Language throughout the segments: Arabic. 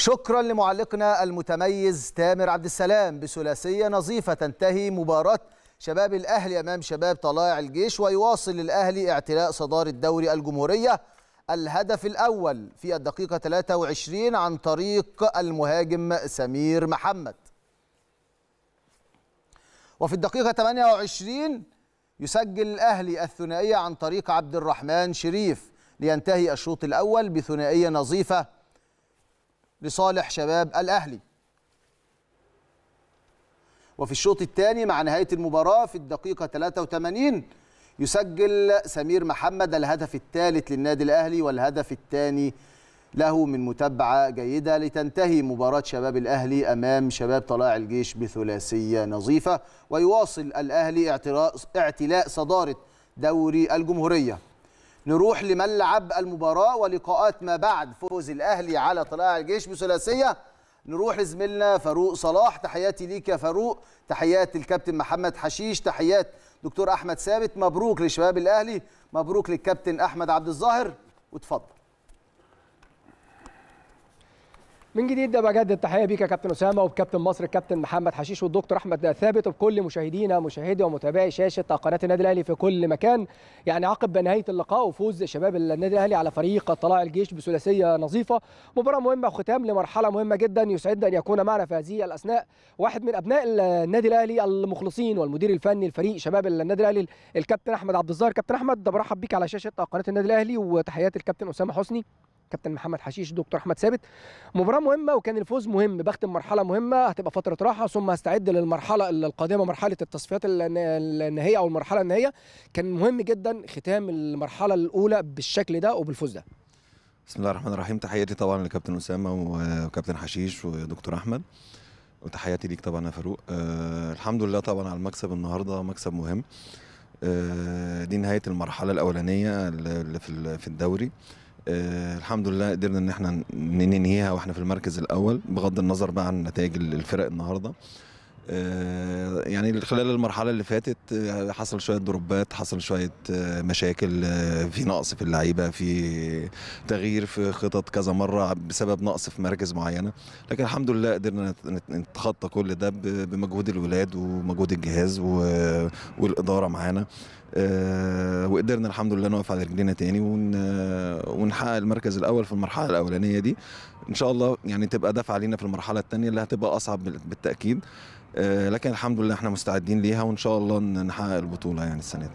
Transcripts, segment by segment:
شكرا لمعلقنا المتميز تامر عبد السلام بثلاثيه نظيفه تنتهي مباراه شباب الاهلي امام شباب طلائع الجيش ويواصل الاهلي اعتلاء صداره دوري الجمهوريه الهدف الاول في الدقيقه 23 عن طريق المهاجم سمير محمد وفي الدقيقه 28 يسجل الاهلي الثنائيه عن طريق عبد الرحمن شريف لينتهي الشوط الاول بثنائيه نظيفه لصالح شباب الأهلي وفي الشوط الثاني مع نهاية المباراة في الدقيقة 83 يسجل سمير محمد الهدف الثالث للنادي الأهلي والهدف الثاني له من متابعة جيدة لتنتهي مباراة شباب الأهلي أمام شباب طلائع الجيش بثلاثية نظيفة ويواصل الأهلي اعتلاء صدارة دوري الجمهورية نروح لملعب المباراة ولقاءات ما بعد فوز الأهلي على طلائع الجيش بثلاثية نروح لزميلنا فاروق صلاح تحياتي ليك يا فاروق تحيات الكابتن محمد حشيش تحيات دكتور أحمد ثابت مبروك لشباب الأهلي مبروك للكابتن أحمد عبد الظاهر وتفضل من جديد بجد التحيه بيك يا كابتن اسامه وبكابتن مصر الكابتن محمد حشيش والدكتور احمد ثابت وبكل مشاهدينا مشاهدي ومتابعي شاشه قناه النادي الاهلي في كل مكان يعني عقب نهايه اللقاء وفوز شباب النادي الاهلي على فريق طلائع الجيش بثلاثيه نظيفه مباراه مهمه وختام لمرحله مهمه جدا يسعدنا ان يكون معنا في هذه الاثناء واحد من ابناء النادي الاهلي المخلصين والمدير الفني لفريق شباب النادي الاهلي الكابتن احمد عبد الظاهر كابتن احمد برحب بيك على شاشه قناه النادي الاهلي وتحيات الكابتن اسامه حسني كابتن محمد حشيش دكتور احمد ثابت مباراه مهمه وكان الفوز مهم بختم مرحله مهمه هتبقى فتره راحه ثم هستعد للمرحله القادمه مرحله التصفيات النهائيه او المرحله النهائيه كان مهم جدا ختام المرحله الاولى بالشكل ده وبالفوز ده بسم الله الرحمن الرحيم تحياتي طبعا لكابتن اسامه وكابتن حشيش ودكتور احمد وتحياتي ليك طبعا يا فاروق أه الحمد لله طبعا على المكسب النهارده مكسب مهم أه دي نهايه المرحله الاولانيه اللي في الدوري آه الحمد لله قدرنا ان احنا ننهيها واحنا في المركز الاول بغض النظر بقى عن نتائج الفرق النهارده آه، يعني خلال المرحله اللي فاتت آه، حصل شويه دروبات حصل شويه آه، مشاكل في نقص في اللعيبه في تغيير في خطط كذا مره بسبب نقص في مراكز معينه لكن الحمد لله قدرنا نتخطى كل ده بمجهود الولاد ومجهود الجهاز والاداره معانا وقدرنا الحمد لله نقف على رجلينا تاني ونحقق المركز الاول في المرحله الاولانيه دي ان شاء الله يعني تبقى دفع لينا في المرحله التانية اللي هتبقى اصعب بالتاكيد آه، لكن الحمد لله احنا مستعدين ليها وان شاء الله نحقق البطوله يعني السنه دي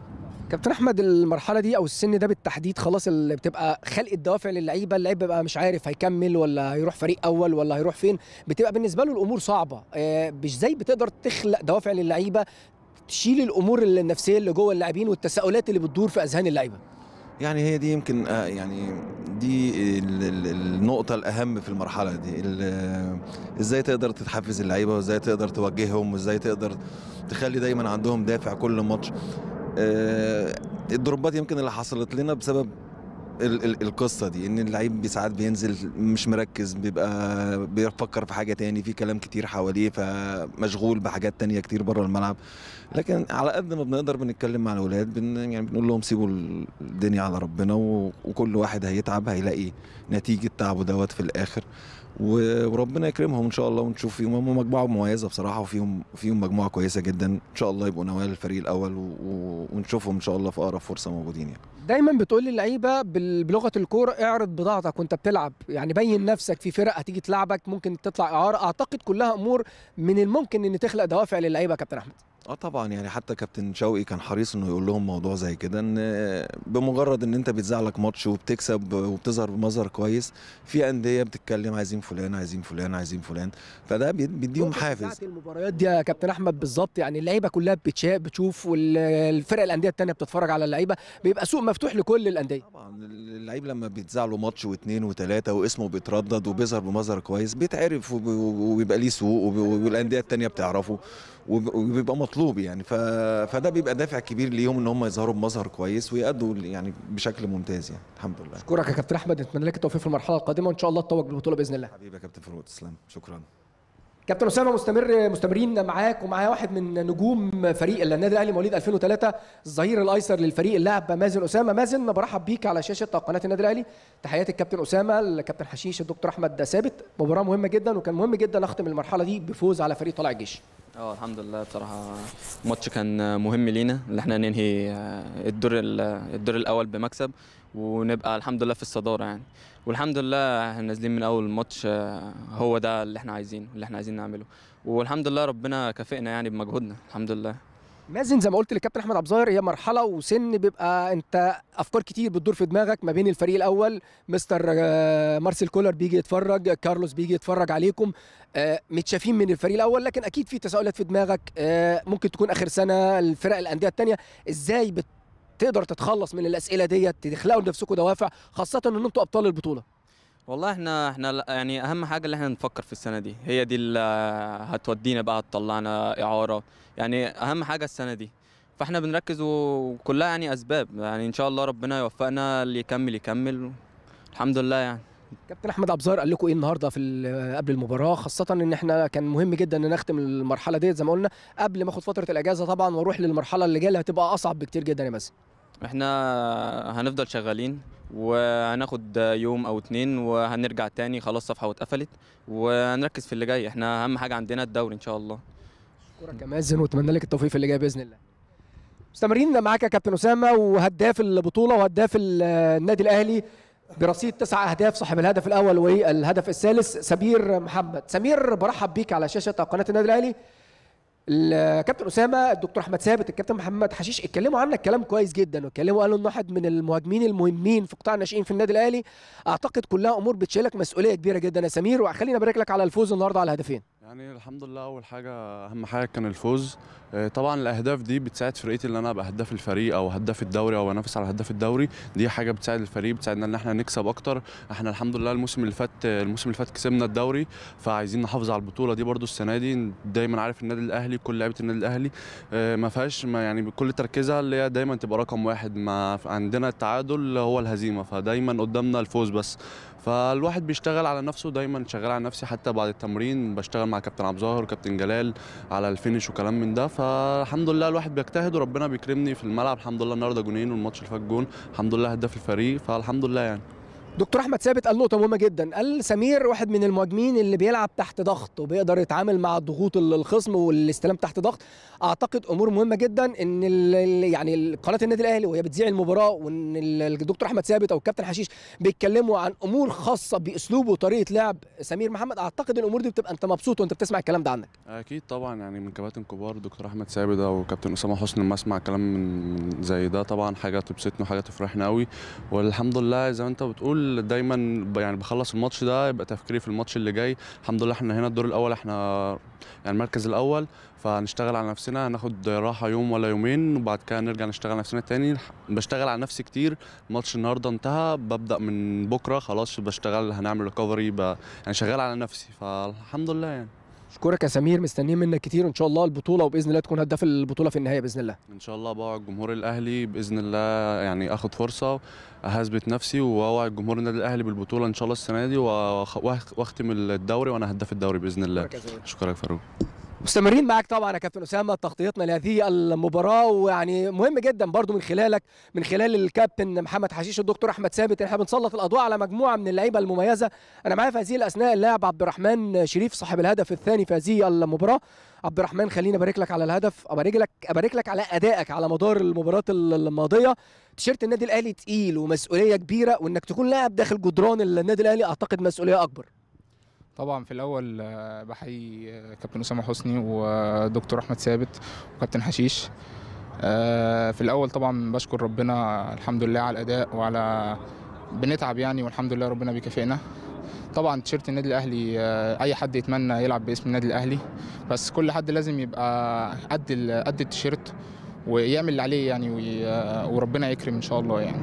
كابتن احمد المرحله دي او السن ده بالتحديد خلاص اللي بتبقى خلق الدوافع للعيبه اللعيب بيبقى مش عارف هيكمل ولا هيروح فريق اول ولا هيروح فين بتبقى بالنسبه له الامور صعبه آه، مش زي بتقدر تخلق دوافع للعيبه تشيل الامور النفسيه اللي جوه اللاعبين والتساؤلات اللي بتدور في اذهان اللعيبه يعني هي دي يمكن آه، يعني دي النقطة الأهم في المرحلة دي ازاي تقدر تتحفز اللعيبة وازاي تقدر توجههم وازاي تقدر تخلي دايما عندهم دافع كل ماتش آه، الدروبات يمكن اللي حصلت لنا بسبب القصه دي ان اللعيب ساعات بينزل مش مركز بيبقى بيفكر في حاجه تاني في كلام كتير حواليه فمشغول بحاجات تانية كتير بره الملعب لكن على قد ما بنقدر بنتكلم مع الاولاد بن يعني بنقول لهم سيبوا الدنيا على ربنا وكل واحد هيتعب هيلاقي نتيجه تعبه دوت في الاخر وربنا يكرمهم ان شاء الله ونشوف فيهم هم مجموعه مميزه بصراحه وفيهم فيهم مجموعه كويسه جدا ان شاء الله يبقوا نوال الفريق الاول ونشوفهم ان شاء الله في اقرب فرصه موجودين يعني دايما بتقول للعيبه بلغه الكوره اعرض بضاعتك وانت بتلعب يعني بين نفسك في فرق هتيجي تلعبك ممكن تطلع اعاره اعتقد كلها امور من الممكن ان تخلق دوافع للعيبه كابتن احمد اه طبعا يعني حتى كابتن شوقي كان حريص انه يقول لهم موضوع زي كده ان بمجرد ان انت بيتذاع لك ماتش وبتكسب وبتظهر بمظهر كويس في انديه بتتكلم عايزين فلان عايزين فلان عايزين فلان فده بيديهم حافز المباريات دي يا كابتن احمد بالظبط يعني اللعيبه كلها بتشوف والفرق الانديه الثانيه بتتفرج على اللعيبه بيبقى سوق مفتوح لكل الانديه طبعا اللعيب لما بيتذاع له ماتش واثنين وثلاثه واسمه بيتردد وبيظهر بمظهر كويس بيتعرف وبيبقى ليه سوق والانديه الثانيه بتعرفه وبيبقى مطلوب يعني ف... فده بيبقى دافع كبير ليهم ان هم يظهروا بمظهر كويس ويأدوا يعني بشكل ممتاز يعني الحمد لله شكرا يا كابتن احمد نتمنى لك التوفيق في المرحله القادمه وان شاء الله تتوج بالبطوله باذن الله حبيبي يا كابتن فاروق تسلم شكرا كابتن اسامه مستمر مستمرين معاك ومعايا واحد من نجوم فريق النادي الاهلي مواليد 2003 الظهير الايسر للفريق اللاعب مازن اسامه مازن برحب بيك على شاشه قناه النادي الاهلي تحياتي الكابتن اسامه الكابتن حشيش الدكتور احمد ثابت مباراه مهمه جدا وكان مهم جدا اختم المرحله دي بفوز على فريق طلع الجيش اه الحمد لله بصراحه الماتش كان مهم لينا ان احنا ننهي آه، الدور الدور الاول بمكسب ونبقى الحمد لله في الصداره يعني والحمد لله احنا نازلين من اول ماتش آه، هو ده اللي احنا عايزينه اللي احنا عايزين نعمله والحمد لله ربنا كافئنا يعني بمجهودنا الحمد لله مازن زي ما قلت للكابتن احمد عبد الظاهر هي مرحله وسن بيبقى انت افكار كتير بتدور في دماغك ما بين الفريق الاول مستر آه، مارسيل كولر بيجي يتفرج كارلوس بيجي يتفرج عليكم آه، متشافين من الفريق الاول لكن اكيد في تساؤلات في دماغك ممكن تكون اخر سنه الفرق الانديه الثانيه ازاي بت تقدر تتخلص من الاسئله ديت تخلقوا لنفسكم دوافع خاصه ان انتوا ابطال البطوله والله احنا احنا يعني اهم حاجه اللي احنا نفكر في السنه دي هي دي اللي هتودينا بقى هتطلعنا اعاره يعني اهم حاجه السنه دي فاحنا بنركز وكلها يعني اسباب يعني ان شاء الله ربنا يوفقنا اللي يكمل يكمل الحمد لله يعني كابتن احمد ابزار قال لكم ايه النهارده في قبل المباراه خاصه ان احنا كان مهم جدا ان نختم المرحله ديت زي ما قلنا قبل ما اخد فتره الاجازه طبعا واروح للمرحله اللي جايه اللي هتبقى اصعب بكتير جدا يا باسم احنا هنفضل شغالين وهناخد يوم او اتنين وهنرجع تاني خلاص صفحه واتقفلت وهنركز في اللي جاي احنا اهم حاجه عندنا الدوري ان شاء الله اشكرك يا مازن واتمنى لك التوفيق في اللي جاي باذن الله مستمرين معاك يا كابتن اسامه وهداف البطوله وهداف النادي الاهلي برصيد تسع اهداف صاحب الهدف الاول والهدف الثالث سمير محمد سمير برحب بيك على شاشه قناه النادي الاهلي الكابتن اسامه الدكتور احمد ثابت الكابتن محمد حشيش اتكلموا عنك كلام كويس جدا واتكلموا قالوا انه واحد من المهاجمين المهمين في قطاع الناشئين في النادي الاهلي اعتقد كلها امور بتشيلك مسؤوليه كبيره جدا يا سمير وخلينا ابارك لك على الفوز النهارده على هدفين يعني الحمد لله اول حاجه اهم حاجه كان الفوز آه، طبعا الاهداف دي بتساعد فرقتي ان انا ابقى هداف الفريق او هداف الدوري او انافس على هداف الدوري دي حاجه بتساعد الفريق بتساعدنا ان احنا نكسب اكتر احنا الحمد لله الموسم اللي فات الموسم اللي فات كسبنا الدوري فعايزين نحافظ على البطوله دي برده السنه دي دايما عارف النادي الاهلي كل لعيبه النادي الاهلي آه، ما فيهاش يعني كل تركيزها اللي هي دايما تبقى رقم واحد ما عندنا التعادل هو الهزيمه فدايما قدامنا الفوز بس فالواحد بيشتغل على نفسه دايما شغال على نفسي حتى بعد التمرين بشتغل مع كابتن عبد الظاهر وكابتن جلال على الفينش وكلام من ده فالحمد لله الواحد بيجتهد وربنا بيكرمني في الملعب الحمد لله النهارده جونين والماتش اللي فات جون الحمد لله هداف الفريق فالحمد لله يعني دكتور احمد ثابت قال نقطه مهمه جدا قال سمير واحد من المهاجمين اللي بيلعب تحت ضغط وبيقدر يتعامل مع ضغوط الخصم والاستلام تحت ضغط اعتقد امور مهمه جدا ان يعني قناه النادي الاهلي وهي بتذيع المباراه وان الدكتور احمد ثابت او الكابتن حشيش بيتكلموا عن امور خاصه باسلوب وطريقه لعب سمير محمد اعتقد الامور دي بتبقى انت مبسوط وانت بتسمع الكلام ده عنك اكيد طبعا يعني من كباتن كبار دكتور احمد ثابت او كابتن اسامه حسني لما اسمع كلام من زي ده طبعا حاجه تبسطني وحاجه تفرحنا قوي والحمد لله زي ما انت بتقول الاول دايما يعني بخلص الماتش ده يبقى تفكيري في الماتش اللي جاي الحمد لله احنا هنا الدور الاول احنا يعني المركز الاول فهنشتغل على نفسنا هناخد راحه يوم ولا يومين وبعد كده نرجع نشتغل على نفسنا تاني بشتغل على نفسي كتير ماتش النهارده انتهى ببدا من بكره خلاص بشتغل هنعمل ريكفري يعني شغال على نفسي فالحمد لله يعني اشكرك يا سمير مستنيين منك كتير ان شاء الله البطوله وباذن الله تكون هداف البطوله في النهايه باذن الله ان شاء الله بوعد الجمهور الاهلي باذن الله يعني اخد فرصه هثبت نفسي واوعد جمهور النادي الاهلي بالبطوله ان شاء الله السنه دي واختم الدوري وانا هداف الدوري باذن الله يا فاروق مستمرين معاك طبعا يا كابتن اسامه تغطيتنا لهذه المباراه ويعني مهم جدا برضو من خلالك من خلال الكابتن محمد حشيش الدكتور احمد ثابت احنا بنسلط الاضواء على مجموعه من اللعيبه المميزه انا معايا في هذه الاثناء اللاعب عبد الرحمن شريف صاحب الهدف الثاني في هذه المباراه عبد الرحمن خليني ابارك لك على الهدف ابارك لك ابارك لك على ادائك على مدار المباراه الماضيه تيشيرت النادي الاهلي تقيل ومسؤوليه كبيره وانك تكون لاعب داخل جدران النادي الاهلي اعتقد مسؤوليه اكبر طبعا في الاول آه، بحيي آه، كابتن اسامه حسني ودكتور احمد ثابت وكابتن حشيش آه، في الاول طبعا بشكر ربنا الحمد لله على الاداء وعلى بنتعب يعني والحمد لله ربنا بيكافئنا طبعا تيشيرت النادي الاهلي اي حد يتمنى يلعب باسم النادي الاهلي بس كل حد لازم يبقى قد قد التيشيرت ويعمل اللي عليه يعني وربنا يكرم ان شاء الله يعني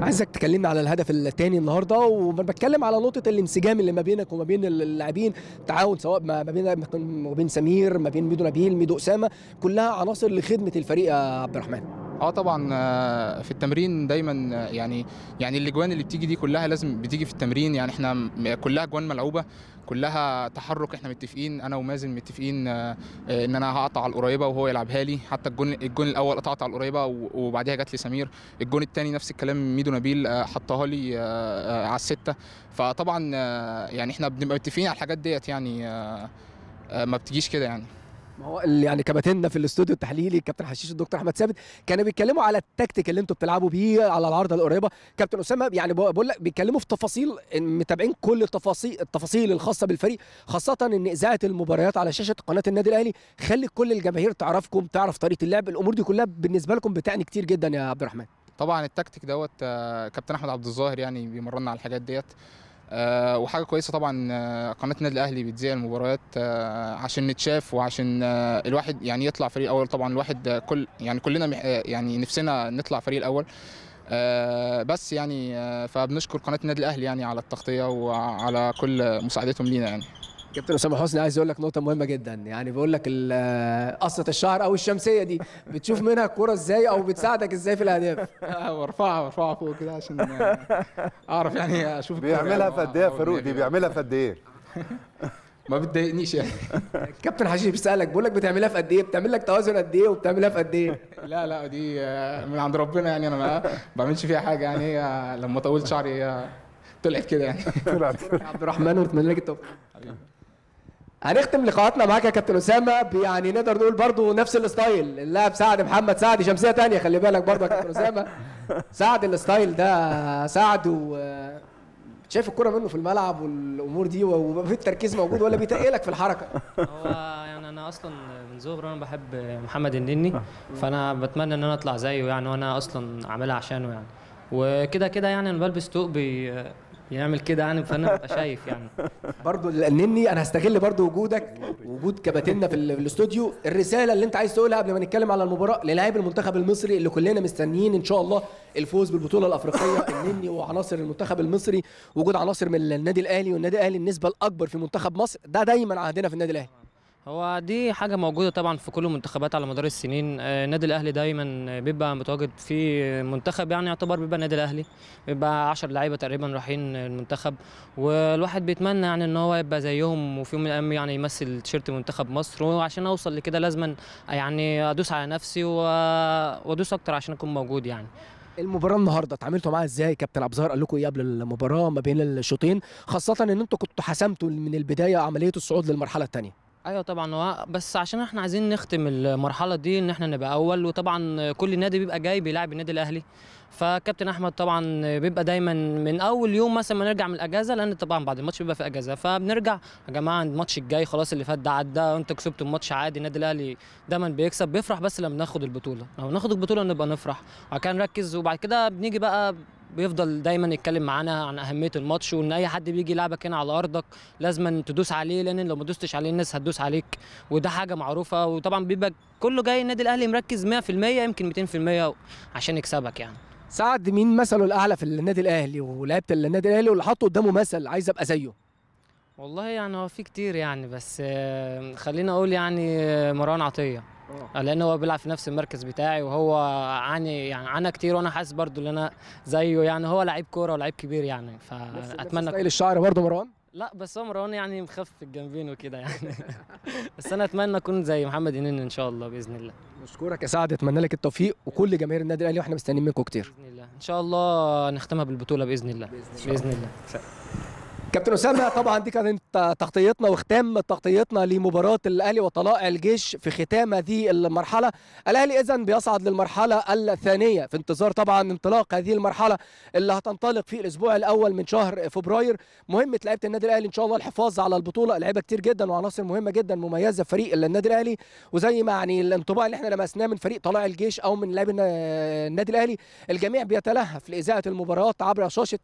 عايزك تكلمنا على الهدف الثاني النهارده وبتكلم على نقطه الانسجام اللي ما بينك وما بين اللاعبين تعاون سواء ما بين ما بين سمير ما بين ميدو نبيل ميدو اسامه كلها عناصر لخدمه الفريق يا عبد الرحمن اه طبعا آه، في التمرين دايما آه، يعني يعني الاجوان اللي بتيجي دي كلها لازم بتيجي في التمرين يعني احنا كلها اجوان ملعوبه كلها تحرك احنا متفقين انا ومازن متفقين آه، آه، ان انا هقطع على القريبه وهو يلعبها لي حتى الجون الجون الاول قطعت على القريبه وبعديها جت لي سمير الجون الثاني نفس الكلام ميدو نبيل آه، حطها لي على السته فطبعا يعني احنا بنبقى متفقين على الحاجات ديت يعني ما بتجيش كده يعني ما هو يعني كباتننا في الاستوديو التحليلي الكابتن حشيش الدكتور احمد ثابت كانوا بيتكلموا على التكتيك اللي انتوا بتلعبوا بيه على العارضه القريبه كابتن اسامه يعني بقول لك بيتكلموا في تفاصيل متابعين كل التفاصيل التفاصيل الخاصه بالفريق خاصه ان اذاعه المباريات على شاشه قناه النادي الاهلي خلت كل الجماهير تعرفكم تعرف طريقه اللعب الامور دي كلها بالنسبه لكم بتعني كتير جدا يا عبد الرحمن طبعا التكتيك دوت آه، كابتن احمد عبد الظاهر يعني بيمرنا على الحاجات ديت آه، وحاجه كويسه طبعا آه، قناه النادي الاهلي بتذيع المباريات آه، عشان نتشاف وعشان الواحد يعني يطلع فريق اول طبعا الواحد كل يعني كلنا يعني نفسنا نطلع فريق الاول بس يعني فبنشكر قناه النادي الاهلي يعني على التغطيه وعلى كل مساعدتهم لينا يعني كابتن اسامه حسني عايز يقول لك نقطه مهمه جدا يعني بيقول لك قصه الشعر او الشمسيه دي بتشوف منها الكوره ازاي او بتساعدك ازاي في الاهداف وارفعها آه، وارفعها فوق كده عشان اعرف يعني اشوف بيعملها في يعني قد ايه يا آه، آه، فاروق دي يعني بيعملها في قد ايه ما بتضايقنيش يعني كابتن حشيش بيسالك بيقول لك بتعملها في قد ايه بتعمل لك توازن قد ايه وبتعملها في قد ايه لا لا دي من عند ربنا يعني انا ما بعملش فيها حاجه يعني لما طولت شعري طلعت كده يعني طلعت عبد الرحمن ونتمنى لك التوفيق هنختم لقاءاتنا معاك يا كابتن اسامه يعني نقدر نقول برضو نفس الستايل اللاعب سعد محمد سعد شمسيه تانية خلي بالك برضو يا كابتن اسامه سعد الستايل ده سعد و شايف الكرة منه في الملعب والامور دي وفي التركيز موجود ولا بيتقلك في الحركه هو يعني انا اصلا من زهر انا بحب محمد النني فانا بتمنى ان انا اطلع زيه يعني وانا اصلا عاملها عشانه يعني وكده كده يعني انا بلبس توق بيعمل كده يعني فانا ببقى شايف يعني برضو النني انا هستغل برضو وجودك وجود كباتنا في الاستوديو الرساله اللي انت عايز تقولها قبل ما نتكلم على المباراه للاعب المنتخب المصري اللي كلنا مستنيين ان شاء الله الفوز بالبطوله الافريقيه النني وعناصر المنتخب المصري وجود عناصر من النادي الاهلي والنادي الاهلي النسبه الاكبر في منتخب مصر ده دا دايما عهدنا في النادي الاهلي هو دي حاجة موجودة طبعا في كل المنتخبات على مدار السنين آه، النادي الأهلي دايما بيبقى متواجد في منتخب يعني يعتبر بيبقى النادي الأهلي بيبقى 10 لعيبة تقريبا رايحين المنتخب والواحد بيتمنى يعني إن هو يبقى زيهم وفي يوم من الأيام يعني يمثل تيشيرت منتخب مصر وعشان أوصل لكده لازما يعني أدوس على نفسي وأدوس أكتر عشان أكون موجود يعني المباراه النهارده اتعاملتوا معاها ازاي كابتن عبد الظاهر قال لكم ايه قبل المباراه ما بين الشوطين خاصه ان انتوا كنتوا حسمتوا من البدايه عمليه الصعود للمرحله الثانيه ايوه طبعا هو بس عشان احنا عايزين نختم المرحله دي ان احنا نبقى اول وطبعا كل نادي بيبقى جاي بيلاعب النادي الاهلي فكابتن احمد طبعا بيبقى دايما من اول يوم مثلا ما نرجع من الاجازه لان طبعا بعد الماتش بيبقى في اجازه فبنرجع يا جماعه الماتش الجاي خلاص اللي فات ده عدى انت كسبت الماتش عادي النادي الاهلي دايما بيكسب بيفرح بس لما بناخد البطوله لو ناخد البطوله نبقى نفرح وبعد كده نركز وبعد كده بنيجي بقى بيفضل دايما يتكلم معانا عن اهميه الماتش وان اي حد بيجي يلعبك هنا على ارضك لازم تدوس عليه لان لو ما دوستش عليه الناس هتدوس عليك وده حاجه معروفه وطبعا بيبقى كله جاي النادي الاهلي مركز 100% يمكن 200% عشان يكسبك يعني سعد مين مثله الاعلى في النادي الاهلي ولعيبه النادي الاهلي واللي حاطه قدامه مثل عايز ابقى زيه والله يعني هو في كتير يعني بس آه، خلينا اقول يعني آه، مروان عطيه آه، لان هو بيلعب في نفس المركز بتاعي وهو عاني يعني عانى كتير وانا حاسس برضو ان انا زيه يعني هو لعيب كوره ولعيب كبير يعني فاتمنى نفس الشعر برضو مروان لا بس هو مروان يعني مخفف الجنبين وكده يعني بس انا اتمنى اكون زي محمد هنين ان شاء الله باذن الله مشكورك يا سعد اتمنى لك التوفيق وكل جماهير النادي الاهلي واحنا مستنيين منكم كتير باذن الله ان شاء الله نختمها بالبطوله باذن الله باذن الله, بإذن الله. كابتن اسامه طبعا دي كانت تغطيتنا وختام تغطيتنا لمباراه الاهلي وطلائع الجيش في ختام هذه المرحله الاهلي اذا بيصعد للمرحله الثانيه في انتظار طبعا انطلاق هذه المرحله اللي هتنطلق في الاسبوع الاول من شهر فبراير مهمه لعيبه النادي الاهلي ان شاء الله الحفاظ على البطوله لعيبه كتير جدا وعناصر مهمه جدا مميزه في فريق النادي الاهلي وزي ما يعني الانطباع اللي احنا لمسناه من فريق طلائع الجيش او من لاعبي النادي الاهلي الجميع بيتلهف لاذاعه المباريات عبر شاشه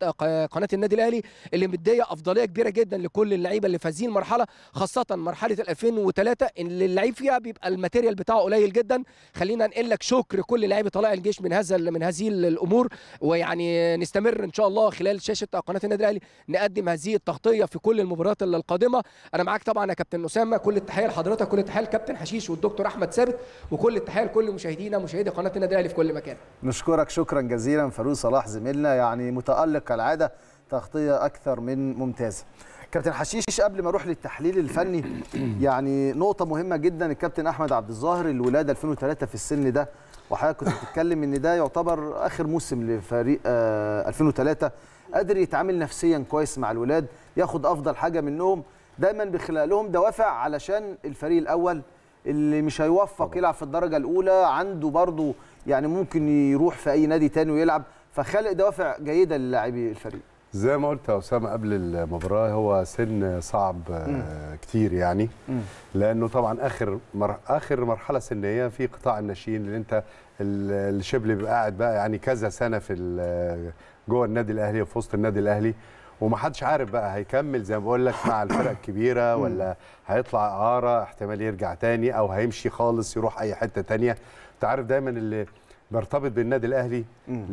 قناه النادي الاهلي اللي مديه افضليه كبيره جدا لكل اللعيبه اللي في هذه المرحله خاصه مرحله 2003 اللي اللعيب فيها بيبقى الماتيريال بتاعه قليل جدا خلينا ننقل لك شكر كل لعيبه طلائع الجيش من هذا من هذه الامور ويعني نستمر ان شاء الله خلال شاشه قناه النادي الاهلي نقدم هذه التغطيه في كل المباريات القادمه انا معاك طبعا يا كابتن اسامه كل التحيه لحضرتك كل التحيه لكابتن حشيش والدكتور احمد ثابت وكل التحيه لكل مشاهدينا مشاهدي قناه النادي الاهلي في كل مكان نشكرك شكرا جزيلا فاروق صلاح زميلنا يعني متالق كالعاده تغطيه اكثر من ممتازه كابتن حشيش قبل ما اروح للتحليل الفني يعني نقطه مهمه جدا الكابتن احمد عبد الظاهر الولاده 2003 في السن ده وحضرتك كنت بتتكلم ان ده يعتبر اخر موسم لفريق آه 2003 قادر يتعامل نفسيا كويس مع الولاد ياخد افضل حاجه منهم دايما بيخلق لهم دوافع علشان الفريق الاول اللي مش هيوفق يلعب في الدرجه الاولى عنده برضه يعني ممكن يروح في اي نادي تاني ويلعب فخلق دوافع جيده للاعبي الفريق زي ما قلت يا اسامه قبل المباراه هو سن صعب آه، مم. كتير يعني مم. لانه طبعا اخر مر... اخر مرحله سنيه في قطاع الناشئين اللي انت الشبل بيبقى قاعد بقى يعني كذا سنه في جوه النادي الاهلي وفي وسط النادي الاهلي ومحدش عارف بقى هيكمل زي ما بقول لك مع الفرق الكبيره ولا هيطلع اعاره احتمال يرجع تاني او هيمشي خالص يروح اي حته تانيه انت عارف دايما اللي بيرتبط بالنادي الاهلي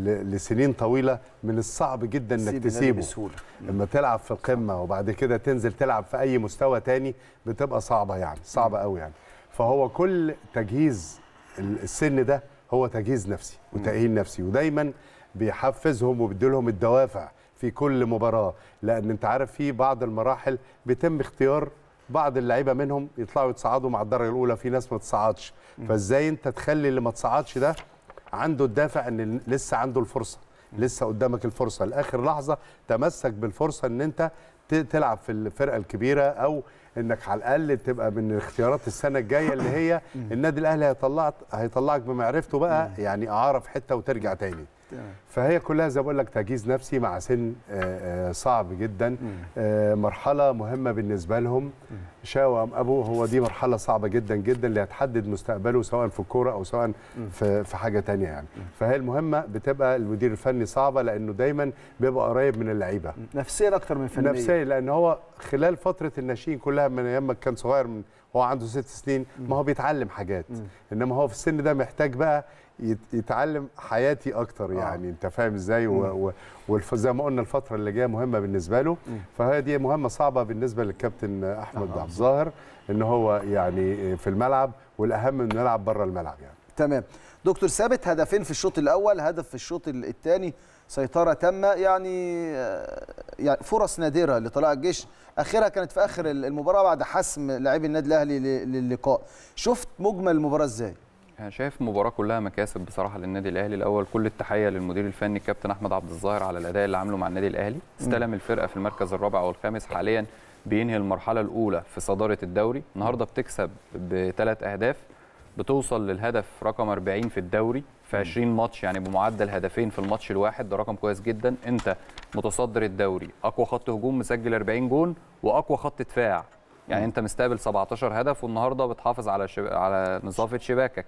لسنين طويله من الصعب جدا انك تسيبه بسهوله لما تلعب في القمه وبعد كده تنزل تلعب في اي مستوى تاني بتبقى صعبه يعني صعبه قوي يعني فهو كل تجهيز السن ده هو تجهيز نفسي وتاهيل نفسي ودايما بيحفزهم وبيديلهم الدوافع في كل مباراه لان انت عارف في بعض المراحل بيتم اختيار بعض اللعيبه منهم يطلعوا يتصعدوا مع الدرجه الاولى في ناس ما تصعدش فازاي انت تخلي اللي ما تصعدش ده عنده الدافع ان لسه عنده الفرصه لسه قدامك الفرصه لاخر لحظه تمسك بالفرصه ان انت تلعب في الفرقه الكبيره او انك على الاقل تبقى من اختيارات السنه الجايه اللي هي النادي الاهلي هيطلعك هيطلعك بمعرفته بقى يعني اعرف حته وترجع تاني فهي كلها زي ما بقول لك تجهيز نفسي مع سن آه، آه، صعب جدا آه، مرحله مهمه بالنسبه لهم شاو ام ابو هو دي مرحله صعبه جدا جدا اللي هتحدد مستقبله سواء في الكوره او سواء في في حاجه ثانيه يعني فهي المهمه بتبقى المدير الفني صعبه لانه دايما بيبقى قريب من اللعيبه نفسيا اكتر من فنيا نفسيا لان هو خلال فتره الناشئين كلها من ايام ما كان صغير من هو عنده ست سنين ما هو بيتعلم حاجات انما هو في السن ده محتاج بقى يتعلم حياتي اكتر آه. يعني آه. انت فاهم ازاي وزي ما قلنا الفتره اللي جايه مهمه بالنسبه له فهي دي مهمه صعبه بالنسبه للكابتن احمد آه. عبد الظاهر ان هو يعني في الملعب والاهم انه يلعب بره الملعب يعني تمام دكتور ثابت هدفين في الشوط الاول هدف في الشوط الثاني سيطره تامه يعني آه، يعني فرص نادره لطلاء الجيش اخرها كانت في اخر المباراه بعد حسم لاعبي النادي الاهلي للقاء شفت مجمل المباراه ازاي انا شايف المباراه كلها مكاسب بصراحه للنادي الاهلي الاول كل التحيه للمدير الفني الكابتن احمد عبد الظاهر على الاداء اللي عامله مع النادي الاهلي استلم الفرقه في المركز الرابع والخامس حاليا بينهي المرحله الاولى في صداره الدوري النهارده بتكسب بثلاث اهداف بتوصل للهدف رقم 40 في الدوري في 20 ماتش يعني بمعدل هدفين في الماتش الواحد ده رقم كويس جدا انت متصدر الدوري اقوى خط هجوم مسجل 40 جون واقوى خط دفاع يعني انت مستقبل 17 هدف والنهارده بتحافظ على شب... على نظافه شباكك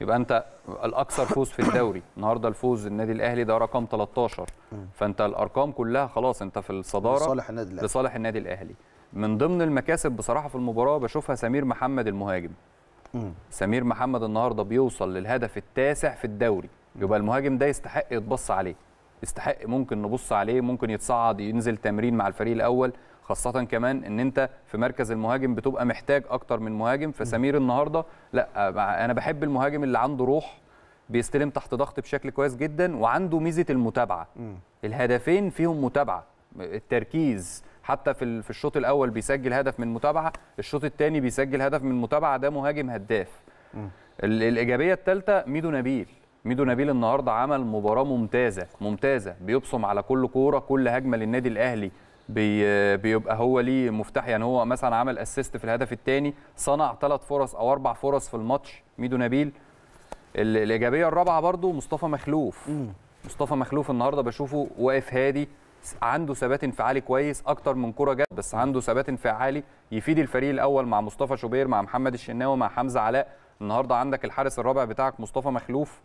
يبقى انت الاكثر فوز في الدوري النهارده الفوز النادي الاهلي ده رقم 13 فانت الارقام كلها خلاص انت في الصداره لصالح النادي الاهلي لصالح النادي الاهلي من ضمن المكاسب بصراحه في المباراه بشوفها سمير محمد المهاجم سمير محمد النهارده بيوصل للهدف التاسع في الدوري يبقى المهاجم ده يستحق يتبص عليه يستحق ممكن نبص عليه ممكن يتصعد ينزل تمرين مع الفريق الاول خاصه كمان ان انت في مركز المهاجم بتبقى محتاج اكتر من مهاجم فسمير النهارده لا انا بحب المهاجم اللي عنده روح بيستلم تحت ضغط بشكل كويس جدا وعنده ميزه المتابعه الهدفين فيهم متابعه التركيز حتى في في الشوط الاول بيسجل هدف من متابعه الشوط الثاني بيسجل هدف من متابعه ده مهاجم هداف الايجابيه الثالثه ميدو نبيل ميدو نبيل النهارده عمل مباراه ممتازه ممتازه بيبصم على كل كوره كل هجمه للنادي الاهلي بي بيبقى هو ليه مفتاح يعني هو مثلا عمل اسيست في الهدف الثاني صنع ثلاث فرص او اربع فرص في الماتش ميدو نبيل الايجابيه الرابعه برضو مصطفى مخلوف مصطفى مخلوف النهارده بشوفه واقف هادي عنده ثبات انفعالي كويس اكتر من كره جت بس عنده ثبات انفعالي يفيد الفريق الاول مع مصطفى شوبير مع محمد الشناوي مع حمزه علاء النهارده عندك الحارس الرابع بتاعك مصطفى مخلوف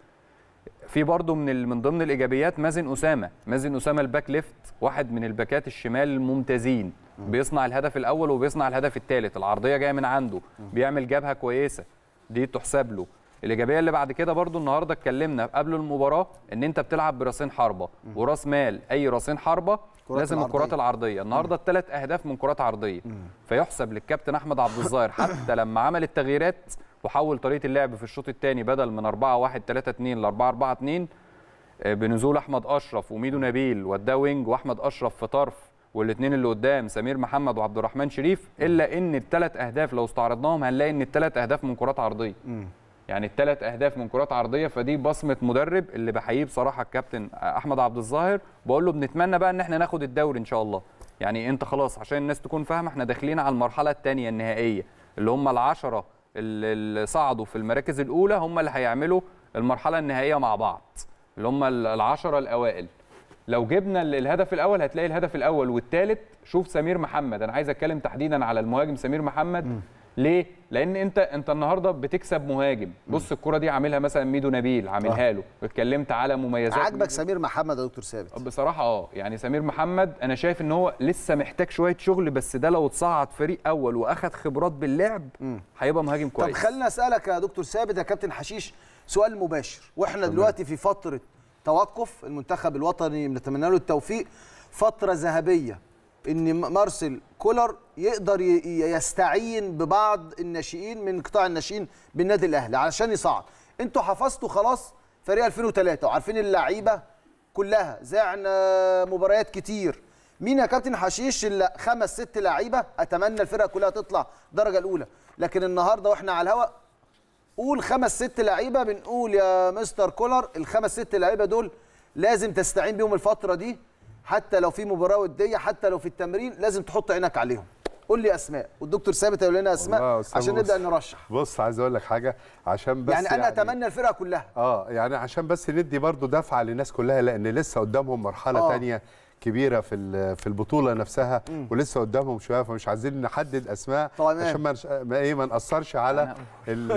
في برضه من من ضمن الايجابيات مازن اسامه مازن اسامه الباك ليفت واحد من الباكات الشمال الممتازين بيصنع الهدف الاول وبيصنع الهدف الثالث العرضيه جايه من عنده بيعمل جبهه كويسه دي تحسب له الايجابيه اللي بعد كده برضه النهارده اتكلمنا قبل المباراه ان انت بتلعب براسين حربه وراس مال اي راسين حربه لازم العرضية. الكرات العرضيه النهارده الثلاث اهداف من كرات عرضيه فيحسب للكابتن احمد عبد الظاهر حتى لما عمل التغييرات وحول طريقه اللعب في الشوط الثاني بدل من 4 1 3 2 ل 4 4 2 بنزول احمد اشرف وميدو نبيل وداه وينج واحمد اشرف في طرف والاثنين اللي قدام سمير محمد وعبد الرحمن شريف الا ان الثلاث اهداف لو استعرضناهم هنلاقي ان الثلاث اهداف من كرات عرضيه يعني الثلاث اهداف من كرات عرضيه فدي بصمه مدرب اللي بحييه بصراحه الكابتن احمد عبد الظاهر بقول له بنتمنى بقى ان احنا ناخد الدوري ان شاء الله يعني انت خلاص عشان الناس تكون فاهمه احنا داخلين على المرحله الثانيه النهائيه اللي هم العشرة اللي صعدوا في المراكز الاولى هم اللي هيعملوا المرحله النهائيه مع بعض اللي هم العشرة الاوائل لو جبنا الهدف الاول هتلاقي الهدف الاول والثالث شوف سمير محمد انا عايز اتكلم تحديدا على المهاجم سمير محمد م. ليه؟ لان انت انت النهارده بتكسب مهاجم بص الكره دي عاملها مثلا ميدو نبيل عاملها آه. له اتكلمت على مميزات عاجبك سمير محمد يا دكتور ثابت بصراحه اه يعني سمير محمد انا شايف ان هو لسه محتاج شويه شغل بس ده لو اتصعد فريق اول واخد خبرات باللعب هيبقى مهاجم كويس طب خلينا اسالك يا دكتور ثابت يا كابتن حشيش سؤال مباشر واحنا طبعا. دلوقتي في فتره توقف المنتخب الوطني بنتمنى له التوفيق فتره ذهبيه ان مارسيل كولر يقدر يستعين ببعض الناشئين من قطاع الناشئين بالنادي الاهلي علشان يصعد انتوا حفظتوا خلاص فريق 2003 وعارفين اللعيبه كلها زعنا مباريات كتير مين يا كابتن حشيش اللي خمس ست لعيبه اتمنى الفرقه كلها تطلع الدرجه الاولى لكن النهارده واحنا على الهواء قول خمس ست لعيبه بنقول يا مستر كولر الخمس ست لعيبه دول لازم تستعين بيهم الفتره دي حتى لو في مباراه وديه حتى لو في التمرين لازم تحط عينك عليهم قول لي اسماء والدكتور ثابت هيقول لنا اسماء عشان نبدا نرشح بص عايز اقول لك حاجه عشان بس يعني انا يعني اتمنى الفرقه كلها اه يعني عشان بس ندي برضو دفعه للناس كلها لان لسه قدامهم مرحله آه. تانية كبيره في في البطوله نفسها مم. ولسه قدامهم شويه فمش عايزين نحدد اسماء طبعاً. عشان ما ايه ما ناثرش على ال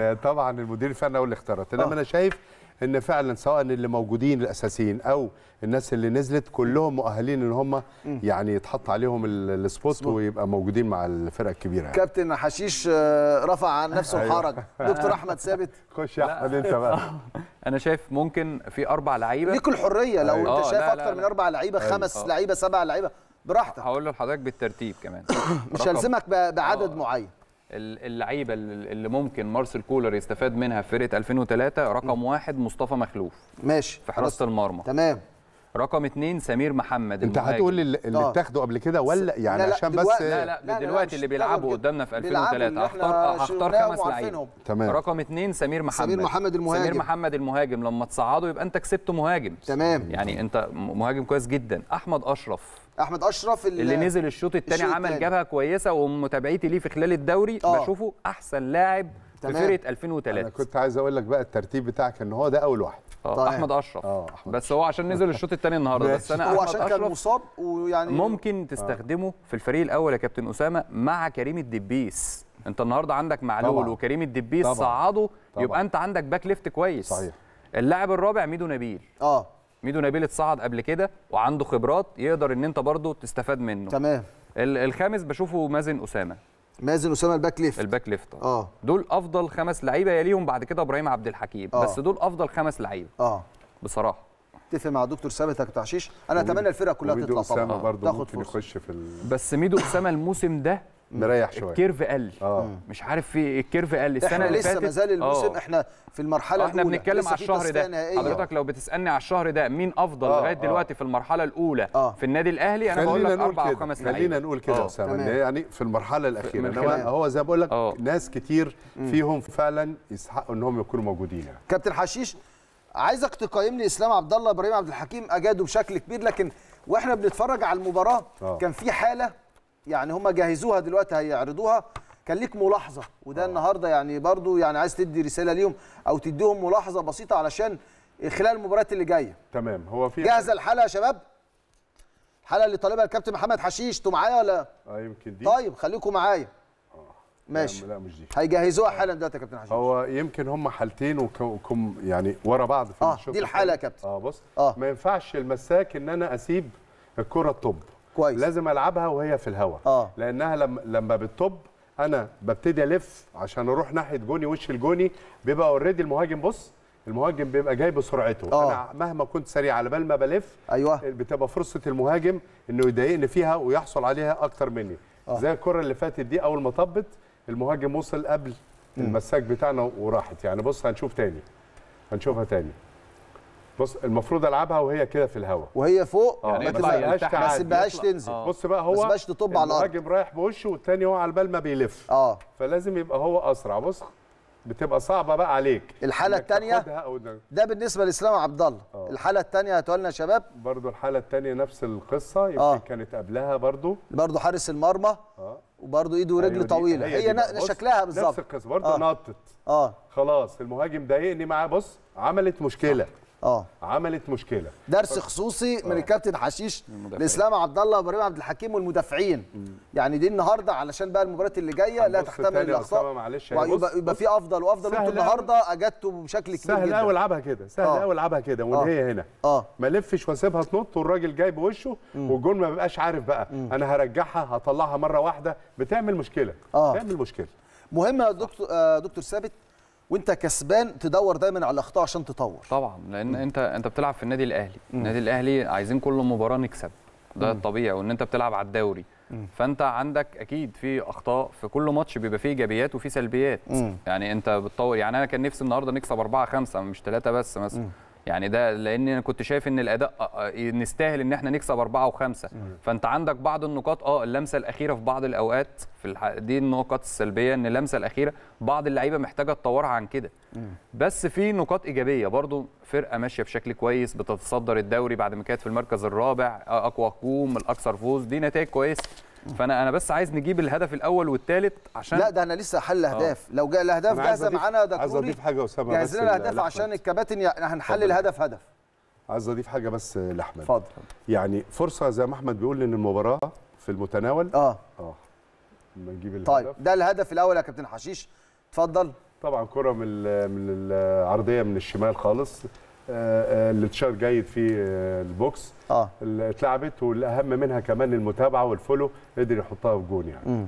ال طبعا المدير الفني هو اللي اختارت انما آه. انا شايف ان فعلا سواء اللي موجودين الاساسيين او الناس اللي نزلت كلهم مؤهلين ان هم يعني يتحط عليهم السبوت ويبقى موجودين مع الفرقه الكبيره يعني. كابتن حشيش آه، رفع عن نفسه أيوه. الحرج دكتور احمد ثابت خش يا احمد انت بقى انا شايف ممكن في اربع لعيبه ليك الحريه لو أيوه. انت آه، شايف اكتر من اربع لعيبه أيوه. خمس آه. لعيبه سبع لعيبه براحتك هقول لحضرتك بالترتيب كمان مش هلزمك بعدد معين اللعيبه اللي ممكن مارسيل كولر يستفاد منها في فرقه 2003 رقم واحد مصطفى مخلوف ماشي في حراسه المرمى تمام رقم اثنين سمير محمد انت هتقول اللي اتاخده آه. قبل كده ولا يعني لا لا عشان بس لا لا, لا دلوقتي اللي بيلعبوا قدامنا في 2003 هختار هختار خمس لعيبه تمام رقم اثنين سمير محمد سمير محمد المهاجم سمير محمد المهاجم لما تصعده يبقى انت كسبت مهاجم تمام يعني انت مهاجم كويس جدا احمد اشرف احمد اشرف اللي, اللي نزل الشوط الثاني عمل جبهه كويسه ومتابعتي ليه في خلال الدوري أوه. بشوفه احسن لاعب في فرقه 2003 انا كنت عايز اقول لك بقى الترتيب بتاعك ان هو ده اول واحد آه، طيب. احمد اشرف آه أحمد بس هو عشان نزل الشوط الثاني النهارده بس انا هو عشان كان مصاب ويعني ممكن آه. تستخدمه آه. في الفريق الاول يا كابتن اسامه مع كريم الدبيس انت النهارده عندك معلول وكريم الدبيس صعده يبقى انت عندك باك ليفت كويس صحيح اللاعب الرابع ميدو نبيل اه ميدو نبيل اتصعد قبل كده وعنده خبرات يقدر ان انت برضه تستفاد منه تمام الخامس بشوفه مازن اسامه مازن اسامه الباك ليفت الباك ليفت اه دول افضل خمس لعيبه يليهم بعد كده ابراهيم عبد الحكيم أوه. بس دول افضل خمس لعيبه اه بصراحه اتفق مع دكتور ثابت ابو تعشيش انا اتمنى الفرقه كلها تطلع طبعا آه. تاخد فرصه يخش في ال... بس ميدو اسامه الموسم ده مريح شويه الكيرف قل آه. مش عارف في ايه الكيرف قل السنه اللي فاتت لسه ما زال الموسم آه. احنا في المرحله آه، احنا الأولى. بنتكلم على الشهر ده حضرتك لو بتسالني على الشهر ده مين افضل آه، لغايه آه. دلوقتي في المرحله الاولى آه. في النادي الاهلي انا بقول لك اربع او خمس لعيبه خلينا نقول كده اسامه آه. يعني في المرحله الاخيره انما هو زي ما بقول لك آه. ناس كتير فيهم فعلا يستحقوا انهم يكونوا موجودين يعني. كابتن حشيش عايزك تقيم لي اسلام عبد الله ابراهيم عبد الحكيم اجاده بشكل كبير لكن واحنا بنتفرج على المباراه كان في حاله يعني هم جهزوها دلوقتي هيعرضوها كان ليك ملاحظه وده آه. النهارده يعني برضو يعني عايز تدي رساله ليهم او تديهم ملاحظه بسيطه علشان خلال المباريات اللي جايه تمام هو في جاهزه الحلقه يا شباب الحلقه اللي طالبها الكابتن محمد حشيش انتوا معايا ولا اه يمكن دي طيب خليكم معايا آه. ماشي لا مش دي هيجهزوها آه. حالا دلوقتي يا كابتن حشيش هو يمكن هم حالتين وكم يعني ورا بعض في آه دي الحاله يا كابتن اه بص آه. ما ينفعش المساك ان انا اسيب الكره الطب كويس لازم العبها وهي في الهواء آه. لانها لما لما بتطب انا ببتدي الف عشان اروح ناحيه جوني وش الجوني بيبقى اوريدي المهاجم بص المهاجم بيبقى جاي بسرعته آه. انا مهما كنت سريع على بال ما بلف أيوة. بتبقى فرصه المهاجم انه يضايقني فيها ويحصل عليها اكتر مني آه. زي الكره اللي فاتت دي اول ما طبت المهاجم وصل قبل المساك بتاعنا وراحت يعني بص هنشوف تاني هنشوفها تاني بص المفروض العبها وهي كده في الهواء وهي فوق يعني ما تبقاش ما تسيبهاش تنزل آه. بص بقى هو بس تطب على الارض المهاجم رايح بوشه والتاني هو على البال ما بيلف اه فلازم يبقى هو اسرع بص بتبقى صعبه بقى عليك الحاله الثانيه ده بالنسبه لاسلام عبد الله آه. الحاله الثانيه هاتوا لنا يا شباب برضو الحاله الثانيه نفس القصه يمكن آه. كانت قبلها برضو برضو حارس المرمى آه. وبرضو ايده ورجل أيوة طويله هي, هي شكلها بالظبط نفس القصه برضه آه. نطت اه خلاص المهاجم ضايقني معاه بص عملت مشكله صح. آه. اه عملت مشكله درس خصوصي من آه. الكابتن حشيش لاسلام عبد الله وابراهيم عبد الحكيم والمدافعين يعني دي النهارده علشان بقى المباريات اللي جايه لا تحتمل الاخطاء معلش يبقى, يبقى في افضل وافضل انتوا النهارده اجدتوا بشكل كبير سهل قوي العبها كده سهل قوي آه. العبها كده هي آه. هنا اه ما الفش واسيبها تنط والراجل جاي بوشه والجول ما بيبقاش عارف بقى مم. انا هرجعها هطلعها مره واحده بتعمل مشكله بتعمل مشكله مهم يا دكتور دكتور ثابت وانت كسبان تدور دايما على الاخطاء عشان تطور طبعا لان م. انت انت بتلعب في النادي الاهلي م. النادي الاهلي عايزين كل مباراه نكسب ده م. الطبيعي وان انت بتلعب على الدوري م. فانت عندك اكيد في اخطاء في كل ماتش بيبقى فيه ايجابيات وفي سلبيات م. يعني انت بتطور يعني انا كان نفسي النهارده نكسب 4 5 مش 3 بس مثلا يعني ده لان انا كنت شايف ان الاداء آه، آه، إيه، نستاهل ان احنا نكسب اربعه وخمسه فانت عندك بعض النقاط اه اللمسه الاخيره في بعض الاوقات في الح... دي النقط السلبيه ان اللمسه الاخيره بعض اللعيبه محتاجه تطورها عن كده بس في نقاط ايجابيه برضو فرقه ماشيه بشكل كويس بتتصدر الدوري بعد ما كانت في المركز الرابع اقوى آه، هجوم الاكثر فوز دي نتائج كويسه فانا انا بس عايز نجيب الهدف الاول والثالث عشان لا ده انا لسه حل آه. اهداف لو جاء الاهداف جاهزه معانا دكتور عايز اضيف حاجه اسامه جاهز لنا الاهداف عشان الكباتن يعني هنحل الهدف هدف عايز اضيف حاجه بس لاحمد اتفضل يعني فرصه زي ما احمد بيقول ان المباراه في المتناول اه اه لما نجيب الهدف طيب ده الهدف الاول يا كابتن حشيش اتفضل طبعا كره من من العرضيه من الشمال خالص آه، آه، اللي تشار جيد في آه، البوكس اه اللي اتلعبت والاهم منها كمان المتابعه والفولو قدر يحطها في جون يعني مم.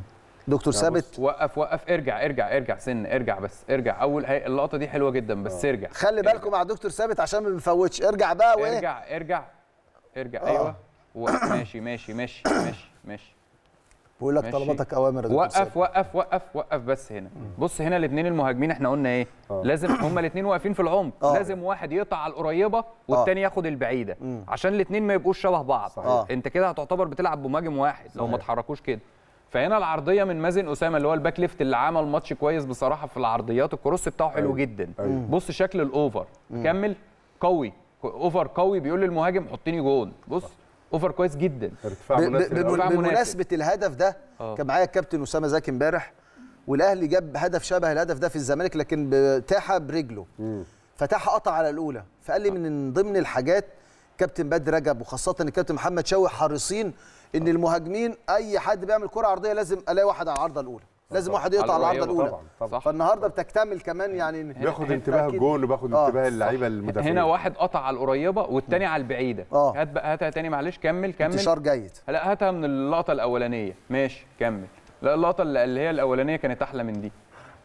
دكتور ثابت وقف وقف ارجع ارجع ارجع سن ارجع بس ارجع اول اللقطه دي حلوه جدا بس آه. ارجع خلي بالكم مع دكتور ثابت عشان ما بنفوتش ارجع بقى وايه ارجع ارجع ارجع آه. ايوه ماشي ماشي ماشي ماشي ماشي ويقول لك طلباتك اوامر وقف وقف وقف وقف بس هنا بص هنا الاثنين المهاجمين احنا قلنا ايه أوه. لازم هما الاثنين واقفين في العمق أوه. لازم واحد يقطع على القريبه آه. والثاني ياخد البعيده مم. عشان الاثنين ما يبقوش شبه بعض صحيح. آه. انت كده هتعتبر بتلعب بمهاجم واحد صحيح. لو ما اتحركوش كده فهنا العرضيه من مازن اسامه اللي هو الباك ليفت اللي عمل ماتش كويس بصراحه في العرضيات الكروس بتاعه حلو أيوه. جدا أيوه. بص شكل الاوفر كمل قوي اوفر قوي بيقول للمهاجم حطني جون بص اوفر كويس جدا ارتفاع مناسب بمناسبه الهدف ده آه. كان معايا الكابتن اسامه زكي امبارح والاهلي جاب هدف شبه الهدف ده في الزمالك لكن بتاحه برجله فتاحه قطع على الاولى فقال لي من ضمن الحاجات كابتن بدر رجب وخاصه الكابتن محمد شوقي حريصين ان المهاجمين اي حد بيعمل كره عرضيه لازم الاقي واحد على العارضه الاولى لازم واحد يقطع العرضه الاولى فالنهارده بتكتمل كمان يعني باخد انتباه آه. الجون وباخد آه. انتباه اللعيبه المدافعين هنا واحد قطع على القريبه والثاني على البعيده اه هات بقى هاتها ثاني معلش كمل كمل انتشار جيد لا هاتها من اللقطه الاولانيه ماشي كمل لا اللقطه اللي هي الاولانيه كانت احلى من دي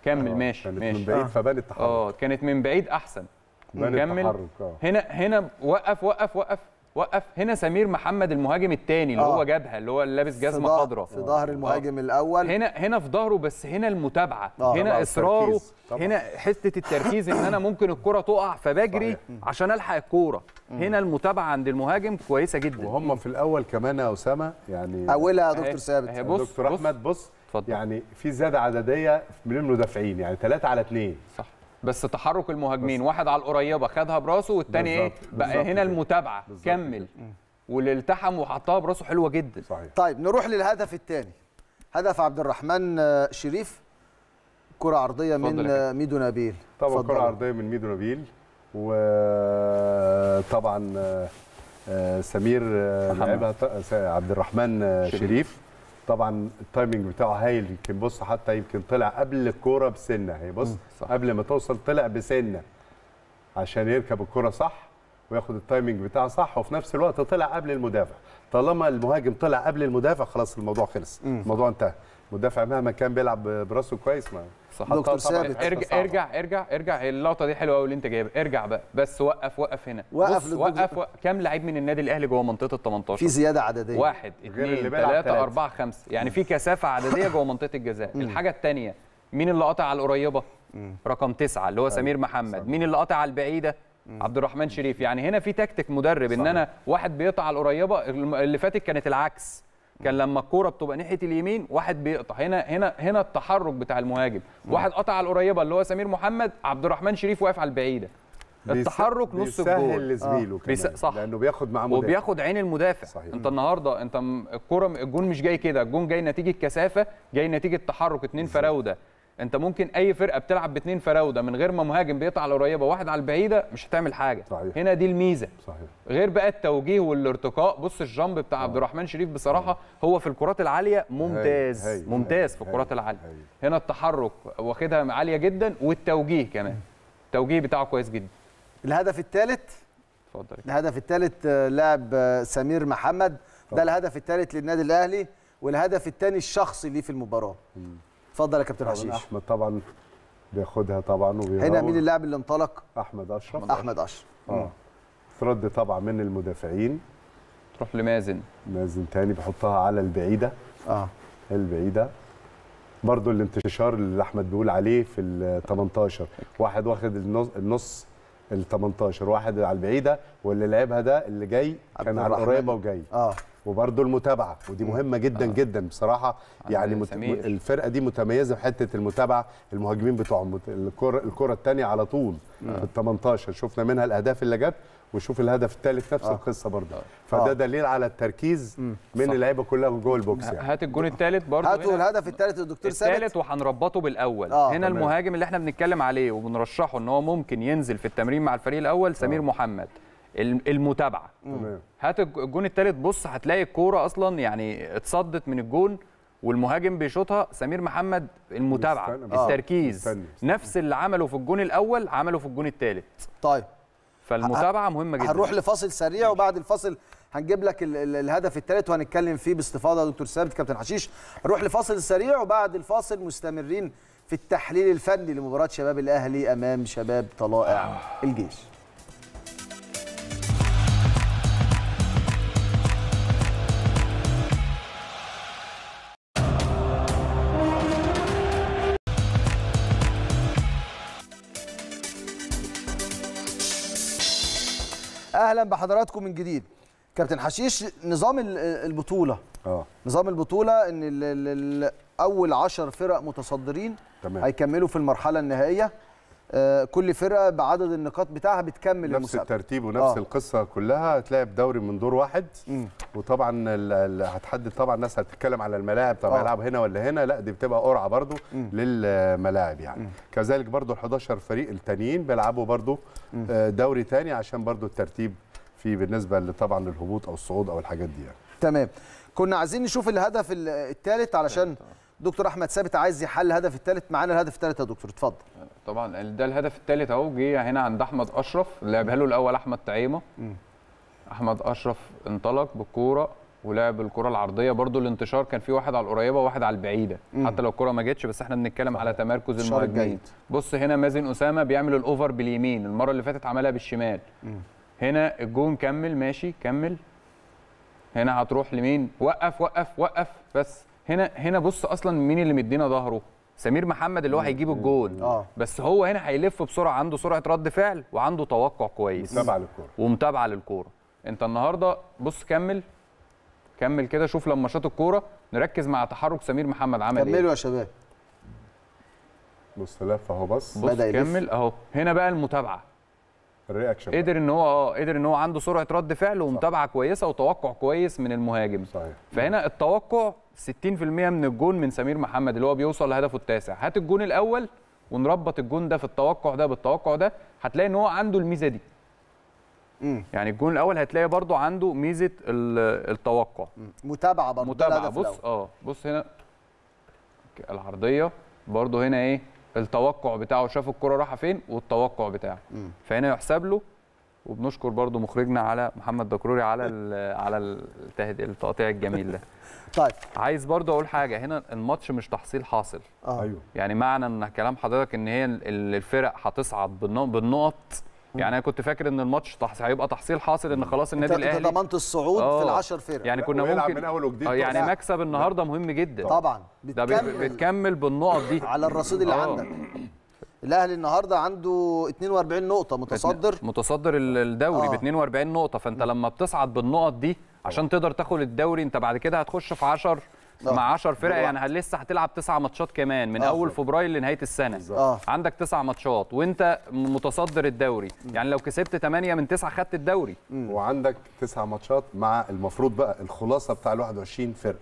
كمل آه. ماشي كانت ماشي. من بعيد آه. فبان التحرك اه كانت من بعيد احسن كمل آه. هنا هنا وقف وقف وقف وقف هنا سمير محمد المهاجم الثاني اللي آه. هو جابها اللي هو اللي لابس جزمه خضراء في ظهر آه. المهاجم آه. الاول هنا هنا في ظهره بس هنا المتابعه آه. هنا اصراره هنا حته التركيز ان انا ممكن الكره تقع فبجري صحيح. عشان الحق الكوره هنا المتابعه عند المهاجم كويسه جدا وهم في الاول كمان يا اسامه يعني اولها يا دكتور ثابت دكتور احمد بص, بص. يعني في زياده عدديه من المدافعين يعني ثلاثه على اثنين صح بس تحرك المهاجمين بس. واحد على القريبه خدها براسه والثاني ايه بقى بالزبط. هنا المتابعه بالزبط. كمل واللي التحم وحطها براسه حلوه جدا صحيح. طيب نروح للهدف الثاني هدف عبد الرحمن شريف كره عرضيه من ميدو نبيل طبعا كره عرضيه من ميدو نبيل وطبعا آه، آه، سمير آه، لعبها عبد الرحمن شريف, شريف. طبعا التايمنج بتاعه هايل يمكن بص حتى يمكن طلع قبل الكوره بسنه هي بص قبل ما توصل طلع بسنه عشان يركب الكوره صح وياخد التايمنج بتاعه صح وفي نفس الوقت طلع قبل المدافع طالما المهاجم طلع قبل المدافع خلاص الموضوع خلص الموضوع انتهى مدافع مهما كان بيلعب براسه كويس ما دكتور ثابت ارجع, ارجع ارجع ارجع اللقطه دي حلوه قوي اللي انت جايبها ارجع بقى بس وقف وقف هنا وقف وقف, وقف كام لعيب من النادي الاهلي جوه منطقه ال 18 في زياده عدديه واحد اثنين ثلاثه اربعه خمسه يعني في كثافه عدديه جوه منطقه الجزاء الحاجه الثانيه مين اللي قاطع على القريبه رقم تسعة اللي هو أيوه. سمير محمد مين اللي قاطع على البعيده عبد الرحمن شريف يعني هنا في تكتيك مدرب ان انا واحد بيقطع على القريبه اللي فاتت كانت العكس كان لما الكوره بتبقى ناحيه اليمين واحد بيقطع هنا هنا هنا التحرك بتاع المهاجم واحد قطع على القريبه اللي هو سمير محمد عبد الرحمن شريف واقف على البعيده التحرك نص الجول لزميله آه. بيس... صح لانه بياخد معاه مدافع وبياخد عين المدافع صحيح. انت النهارده انت الكوره الجون مش جاي كده الجون جاي نتيجه كثافه جاي نتيجه تحرك اتنين فراوده انت ممكن اي فرقه بتلعب باثنين فراوده من غير ما مهاجم بيقطع على القريبه واحد على البعيده مش هتعمل حاجه صحيح. هنا دي الميزه صحيح. غير بقى التوجيه والارتقاء بص الجامب بتاع عبد آه. الرحمن شريف بصراحه هو في الكرات العاليه ممتاز هي. هي. ممتاز في الكرات العاليه هي. هنا التحرك واخدها عاليه جدا والتوجيه كمان التوجيه بتاعه كويس جدا الهدف الثالث اتفضل الهدف الثالث آه، لاعب آه، سمير محمد ده الهدف الثالث للنادي الاهلي والهدف الثاني الشخصي ليه في المباراه اتفضل يا كابتن حشيش احمد طبعا بياخدها طبعا وبيراوغ. هنا مين اللاعب اللي انطلق احمد اشرف احمد اشرف اه ترد طبعا من المدافعين تروح لمازن مازن تاني بحطها على البعيده اه البعيده برضو الانتشار اللي احمد بيقول عليه في ال 18 واحد واخد النص, النص ال 18 واحد على البعيده واللي لعبها ده اللي جاي كان على القريبه وجاي اه وبرده المتابعه ودي مهمه جدا آه. جدا بصراحه يعني مت... الفرقه دي متميزه في حته المتابعه المهاجمين بتوعهم الكره الكره الثانيه على طول آه. في ال 18 شفنا منها الاهداف اللي جت وشوف الهدف الثالث نفس آه. القصه برضه آه. فده آه. دليل على التركيز مم. من اللعيبه كلها جوه البوكس يعني هات الجون الثالث برضه هاتوا الهدف الثالث للدكتور ثابت الثالث وهنربطه بالاول آه. هنا تمام. المهاجم اللي احنا بنتكلم عليه وبنرشحه ان هو ممكن ينزل في التمرين مع الفريق الاول سمير آه. محمد المتابعه هات الجون الثالث بص هتلاقي الكوره اصلا يعني اتصدت من الجون والمهاجم بيشوطها سمير محمد المتابعه مستنى. آه، التركيز مستنى. مستنى. نفس اللي عمله في الجون الاول عمله في الجون الثالث طيب فالمتابعه مهمه جدا هنروح لفاصل سريع وبعد الفاصل هنجيب لك ال ال الهدف الثالث وهنتكلم فيه باستفاضه دكتور ثابت كابتن حشيش هنروح لفاصل سريع وبعد الفاصل مستمرين في التحليل الفني لمباراه شباب الاهلي امام شباب طلائع الجيش اهلا بحضراتكم من جديد كابتن حشيش نظام البطوله اه نظام البطوله ان ال ال ال اول 10 فرق متصدرين تمام. هيكملوا في المرحله النهائيه آه، كل فرقه بعدد النقاط بتاعها بتكمل نفس المسابقه نفس الترتيب ونفس آه. القصه كلها هتلاقي دوري من دور واحد م. وطبعا هتحدد طبعا الناس هتتكلم على الملاعب طب آه. هيلعب هنا ولا هنا لا دي بتبقى قرعه برضو م. للملاعب يعني م. كذلك برضو ال 11 فريق التانيين بيلعبوا برضو م. آه، دوري تاني عشان برضو الترتيب في بالنسبه طبعا للهبوط او الصعود او الحاجات دي يعني. تمام كنا عايزين نشوف الهدف الثالث علشان دكتور احمد ثابت عايز يحل الهدف الثالث معانا الهدف الثالث يا دكتور اتفضل طبعا ده الهدف الثالث اهو جه هنا عند احمد اشرف لعبها له الاول احمد تعيمه احمد اشرف انطلق بالكوره ولعب الكره العرضيه برضو الانتشار كان في واحد على القريبه وواحد على البعيده مم. حتى لو الكره ما جتش بس احنا بنتكلم على تمركز المهاجمين بص هنا مازن اسامه بيعمل الاوفر باليمين المره اللي فاتت عملها بالشمال مم. هنا الجون كمل ماشي كمل هنا هتروح لمين وقف وقف وقف بس هنا هنا بص اصلا مين اللي مدينا ظهره سمير محمد اللي هو هيجيب الجون آه. بس هو هنا هيلف بسرعه عنده سرعه رد فعل وعنده توقع كويس متابعه للكوره ومتابعه للكوره انت النهارده بص كمل كمل كده شوف لما شاط الكوره نركز مع تحرك سمير محمد عمل كملوا ايه كملوا يا شباب بص لف اهو بص, بص كمل اهو هنا بقى المتابعه الرياكشن قدر ان هو اه قدر ان هو عنده سرعه رد فعل ومتابعه كويسه وتوقع كويس من المهاجم صحيح. فهنا التوقع 60% من الجون من سمير محمد اللي هو بيوصل لهدفه التاسع هات الجون الاول ونربط الجون ده في التوقع ده بالتوقع ده هتلاقي ان هو عنده الميزه دي مم. يعني الجون الاول هتلاقي برضو عنده ميزه التوقع مم. متابعه برضو متابعه بص اه بص هنا العرضيه برضو هنا ايه التوقع بتاعه شاف الكره رايحه فين والتوقع بتاعه م. فهنا يحسب له وبنشكر برضو مخرجنا على محمد دكروري على على التهدي التقطيع الجميل ده طيب عايز برضو اقول حاجه هنا الماتش مش تحصيل حاصل آه. ايوه يعني معنى ان كلام حضرتك ان هي الفرق هتصعد بالنقط يعني انا كنت فاكر ان الماتش هيبقى تحصيل حاصل ان خلاص النادي الاهلي انت ضمنت الصعود في آه. العشر فرق يعني كنا ممكن من اول وجديد آه، يعني مكسب النهارده مهم جدا طبعا بتكمل بتكمل بالنقط دي على الرصيد اللي آه. عندك الاهلي النهارده عنده 42 نقطه متصدر متصدر الدوري آه. ب 42 نقطه فانت لما بتصعد بالنقط دي عشان تقدر تاخد الدوري انت بعد كده هتخش في 10 أوه. مع 10 فرق يعني لسه هتلعب تسع ماتشات كمان من أوه. اول فبراير لنهايه السنه أوه. اه. عندك تسع ماتشات وانت متصدر الدوري م. يعني لو كسبت 8 من 9 خدت الدوري م. وعندك تسع ماتشات مع المفروض بقى الخلاصه بتاع ال 21 فرقه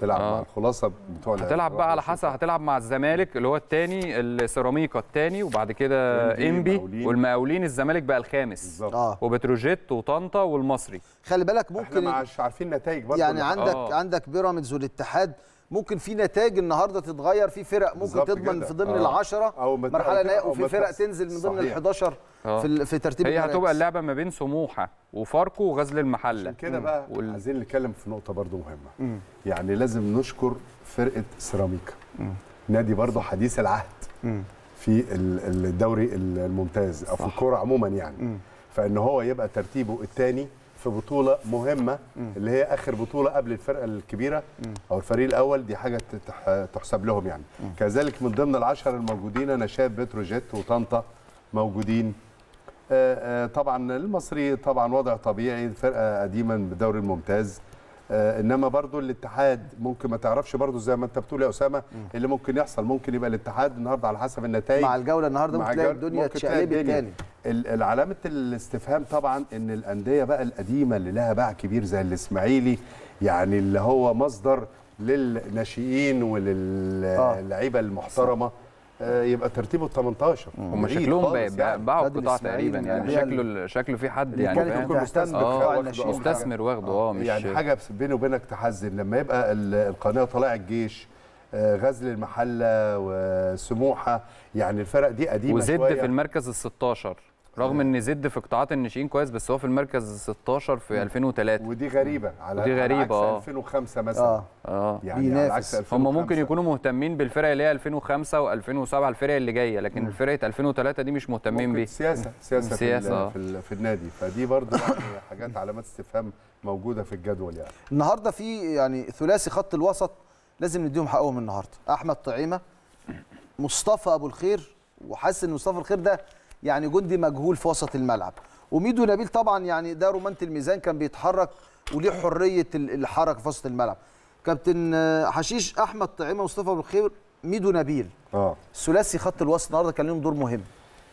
تلعب آه. مع الخلاصه بتوع هتلعب بقى على حسب هتلعب مع الزمالك اللي هو الثاني السيراميكا الثاني وبعد كده انبي والمقاولين الزمالك بقى الخامس بالظبط آه. وبتروجيت وطنطا والمصري خلي بالك ممكن احنا مش عارفين نتائج برضه يعني عندك آه. عندك بيراميدز والاتحاد ممكن في نتائج النهارده تتغير في فرق ممكن تضمن في ضمن آه. العشرة أو مرحله نهائي وفي فرق تنزل من ضمن ال11 آه. في, في ترتيب هي هتبقى اللعبه ما بين سموحه وفاركو وغزل المحله عشان كده بقى وال... عايزين نتكلم في نقطه برضو مهمه مم. يعني لازم نشكر فرقه سيراميكا نادي برضو حديث العهد مم. في الدوري الممتاز او في الكوره عموما يعني مم. فان هو يبقى ترتيبه الثاني في بطوله مهمه اللي هي اخر بطوله قبل الفرقه الكبيره او الفريق الاول دي حاجه تحسب لهم يعني كذلك من ضمن العشر الموجودين شايف بتروجيت وطنطا موجودين آآ آه، آآ آه، طبعا المصري طبعا وضع طبيعي فرقه قديما بالدوري الممتاز آه، انما برضو الاتحاد ممكن ما تعرفش برضو زي ما انت بتقول يا اسامه اللي ممكن يحصل ممكن يبقى الاتحاد النهارده على حسب النتائج مع الجوله النهارده ممكن تلاقي الدنيا اتشقلبت تاني علامه الاستفهام طبعا ان الانديه بقى القديمه اللي لها باع كبير زي الاسماعيلي يعني اللي هو مصدر للناشئين وللعيبه آه. المحترمه صح. آه، يبقى ترتيبه 18 هم شكلهم باعوا يعني. القطاع تقريبا يعني شكله شكله في حد يعني كانت مستثمر مستثمر واخده اه. اه مش يعني حاجه بيني وبينك تحزن لما يبقى القناه طالع الجيش آه، غزل المحله وسموحه يعني الفرق دي قديمه وزد شوية. في المركز ال 16 رغم ان زد في قطاعات الناشئين كويس بس هو في المركز 16 في 2003 ودي غريبه على ودي غريبه على عكس 2005 آه. مثلا اه اه يعني على عكس 2005 هم ممكن يكونوا مهتمين بالفرق اللي هي 2005 و2007 الفرق اللي جايه لكن فرقه 2003 دي مش مهتمين بيها سياسه سياسه, سياسه آه. في, في, في النادي فدي برضو يعني حاجات علامات استفهام موجوده في الجدول يعني النهارده في يعني ثلاثي خط الوسط لازم نديهم حقهم النهارده احمد طعيمه مصطفى ابو الخير وحاسس ان مصطفى الخير ده يعني جندي مجهول في وسط الملعب وميدو نبيل طبعا يعني ده رومانة الميزان كان بيتحرك وليه حريه الحركه في وسط الملعب كابتن حشيش احمد طعيمه مصطفى بالخير ميدو نبيل اه ثلاثي خط الوسط النهارده كان لهم دور مهم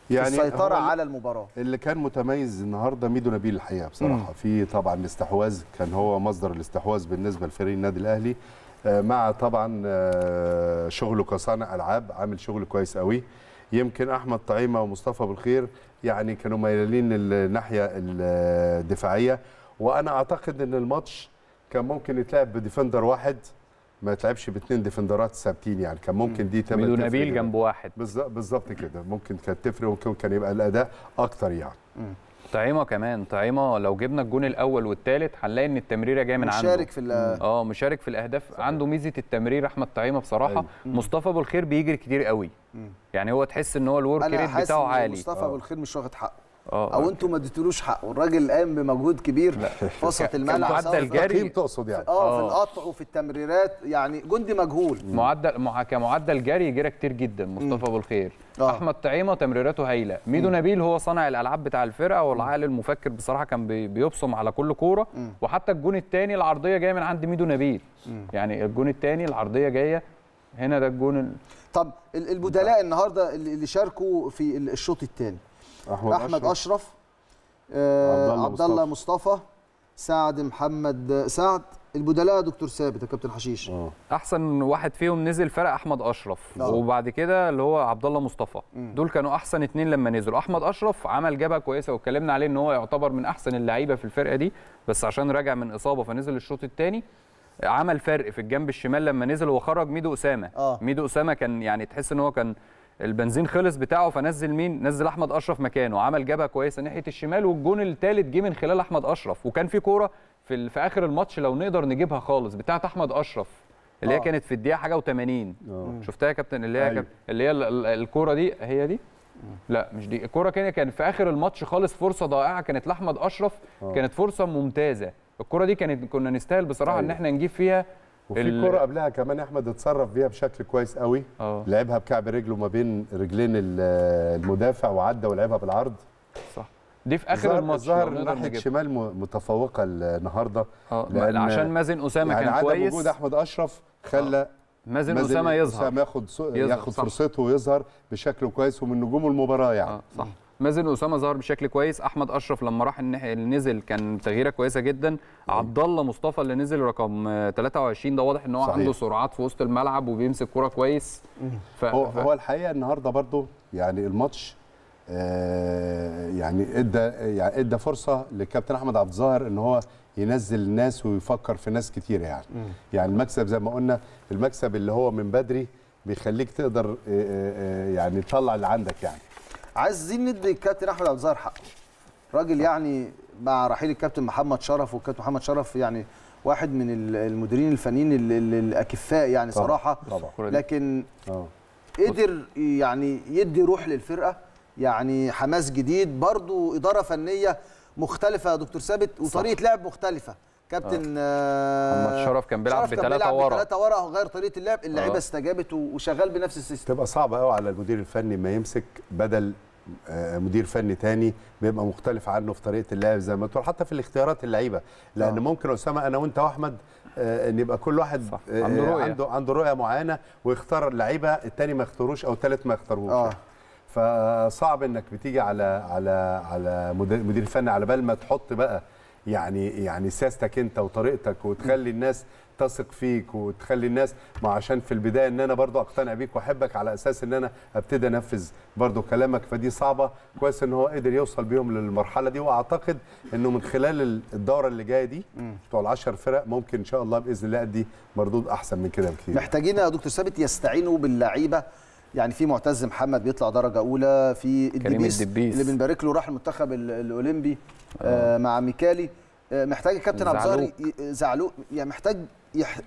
يعني السيطرة على المباراة اللي كان متميز النهارده ميدو نبيل الحقيقة بصراحة في طبعا استحواذ كان هو مصدر الاستحواذ بالنسبة لفريق النادي الأهلي آه، مع طبعا آه، شغله كصانع ألعاب عامل شغل كويس قوي يمكن احمد طعيمه ومصطفى بالخير يعني كانوا ميالين للناحيه الدفاعيه وانا اعتقد ان الماتش كان ممكن يتلعب بديفندر واحد ما يتلعبش باثنين ديفندرات ثابتين يعني كان ممكن دي تبقى ميدو نبيل جنب واحد بالظبط كده ممكن كانت تفرق وممكن كان يبقى الاداء اكتر يعني طعيمه كمان طعيمه لو جبنا الجون الاول والثالث هنلاقي ان التمريره جايه من مشارك عنده مشارك في اه مشارك في الاهداف صحيح. عنده ميزه التمرير احمد طعيمه بصراحه أيوه. مصطفى ابو الخير بيجري كتير قوي مم. يعني هو تحس ان هو الورك ريت بتاعه عالي مصطفى ابو آه. الخير مش واخد حقه أوه. او انتوا ما اديتولوش حقه الراجل قام بمجهود كبير في وسط الملعب معدل جري تقصد يعني اه في آه. القطع وفي التمريرات يعني جندي مجهول معدل كمعدل جري جرى كتير جدا مصطفى ابو الخير أوه. احمد طعيمه تمريراته هايله ميدو م. نبيل هو صانع الالعاب بتاع الفرقه والعقل المفكر بصراحه كان بيبصم على كل كوره وحتى الجون الثاني العرضيه جايه من عند ميدو نبيل م. يعني الجون الثاني العرضيه جايه هنا ده الجون ال... طب البدلاء النهارده اللي شاركوا في الشوط الثاني احمد, أحمد اشرف, أشرف. آه، عبد الله مصطفى سعد محمد سعد البدلاء دكتور ثابت يا كابتن حشيش أوه. احسن واحد فيهم نزل فرق احمد اشرف أوه. وبعد كده اللي هو عبد الله مصطفى مم. دول كانوا احسن اتنين لما نزلوا احمد اشرف عمل جبهه كويسه واتكلمنا عليه ان هو يعتبر من احسن اللعيبه في الفرقه دي بس عشان راجع من اصابه فنزل الشوط الثاني عمل فرق في الجنب الشمال لما نزل وخرج ميدو اسامه أوه. ميدو اسامه كان يعني تحس ان هو كان البنزين خلص بتاعه فنزل مين نزل احمد اشرف مكانه عمل جبهه كويسه ناحيه الشمال والجون الثالث جه من خلال احمد اشرف وكان في كوره في في اخر الماتش لو نقدر نجيبها خالص بتاعه احمد اشرف اللي هي آه. كانت في الدقيقه حاجه و80 آه. شفتها يا كابتن اللي هي أيوه. اللي هي الكوره دي هي دي لا مش دي الكوره كانت كان في اخر الماتش خالص فرصه ضائعه كانت لاحمد اشرف آه. كانت فرصه ممتازه الكوره دي كانت كنا نستاهل بصراحه أيوه. ان احنا نجيب فيها وفي ال... كوره قبلها كمان احمد اتصرف فيها بشكل كويس قوي آه. لعبها بكعب رجله ما بين رجلين المدافع وعدى ولعبها بالعرض صح دي في اخر الماتش ظهر ناحيه شمال متفوقه النهارده آه. عشان مازن اسامه يعني كان عدم كويس وجود احمد اشرف خلى آه. مازن, مازن اسامه يظهر اسامه ياخد ياخد فرصته ويظهر بشكل كويس ومن نجوم المباراه يعني آه. صح مازن اسامه ظهر بشكل كويس احمد اشرف لما راح الناحيه اللي نزل كان تغييره كويسه جدا عبد الله مصطفى اللي نزل رقم 23 ده واضح ان هو صحيح. عنده سرعات في وسط الملعب وبيمسك كوره كويس ف... هو, ف... هو الحقيقه النهارده برده يعني الماتش آه، يعني ادى يعني ادى فرصه للكابتن احمد عبد الظاهر ان هو ينزل الناس ويفكر في ناس كتير يعني يعني المكسب زي ما قلنا المكسب اللي هو من بدري بيخليك تقدر آه، آه، يعني تطلع اللي عندك يعني عايزين ندي الكابتن احمد عبد الظاهر حقه راجل يعني مع رحيل الكابتن محمد شرف والكابتن محمد شرف يعني واحد من المديرين الفنيين الاكفاء يعني صراحه طبعا. لكن قدر يعني يدي روح للفرقه يعني حماس جديد برضو إدارة فنية مختلفة يا دكتور ثابت وطريقة لعب مختلفة كابتن آه. آه، شرف كان بيلعب بثلاثه ورا ثلاثة ورا غير طريقه اللعب اللعيبه آه. استجابت وشغال بنفس السيستم تبقى صعبه قوي على المدير الفني ما يمسك بدل آه، مدير فني تاني بيبقى مختلف عنه في طريقه اللعب زي ما تقول حتى في الاختيارات اللعيبه لان آه. ممكن اسامه انا وانت واحمد آه، ان يبقى كل واحد صح. عنده رؤيه عنده عنده رؤيه معينه ويختار لعيبه التاني ما يختاروش او التالت ما يختاروش آه. فصعب انك بتيجي على على على مدير فني على بال ما تحط بقى يعني يعني سياستك انت وطريقتك وتخلي الناس تثق فيك وتخلي الناس ما عشان في البدايه ان انا برضو اقتنع بيك واحبك على اساس ان انا ابتدي انفذ برضو كلامك فدي صعبه كويس ان هو قدر يوصل بيهم للمرحله دي واعتقد انه من خلال الدوره اللي جايه دي بتوع ال10 فرق ممكن ان شاء الله باذن الله ادي مردود احسن من كده بكثير محتاجين يا دكتور ثابت يستعينوا باللعيبه يعني في معتز محمد بيطلع درجه اولى في الدبيس, الدبيس اللي بنبارك له راح المنتخب الاولمبي آه،, آه مع ميكالي آه، محتاج الكابتن عبد الظاهر زعلوق يعني محتاج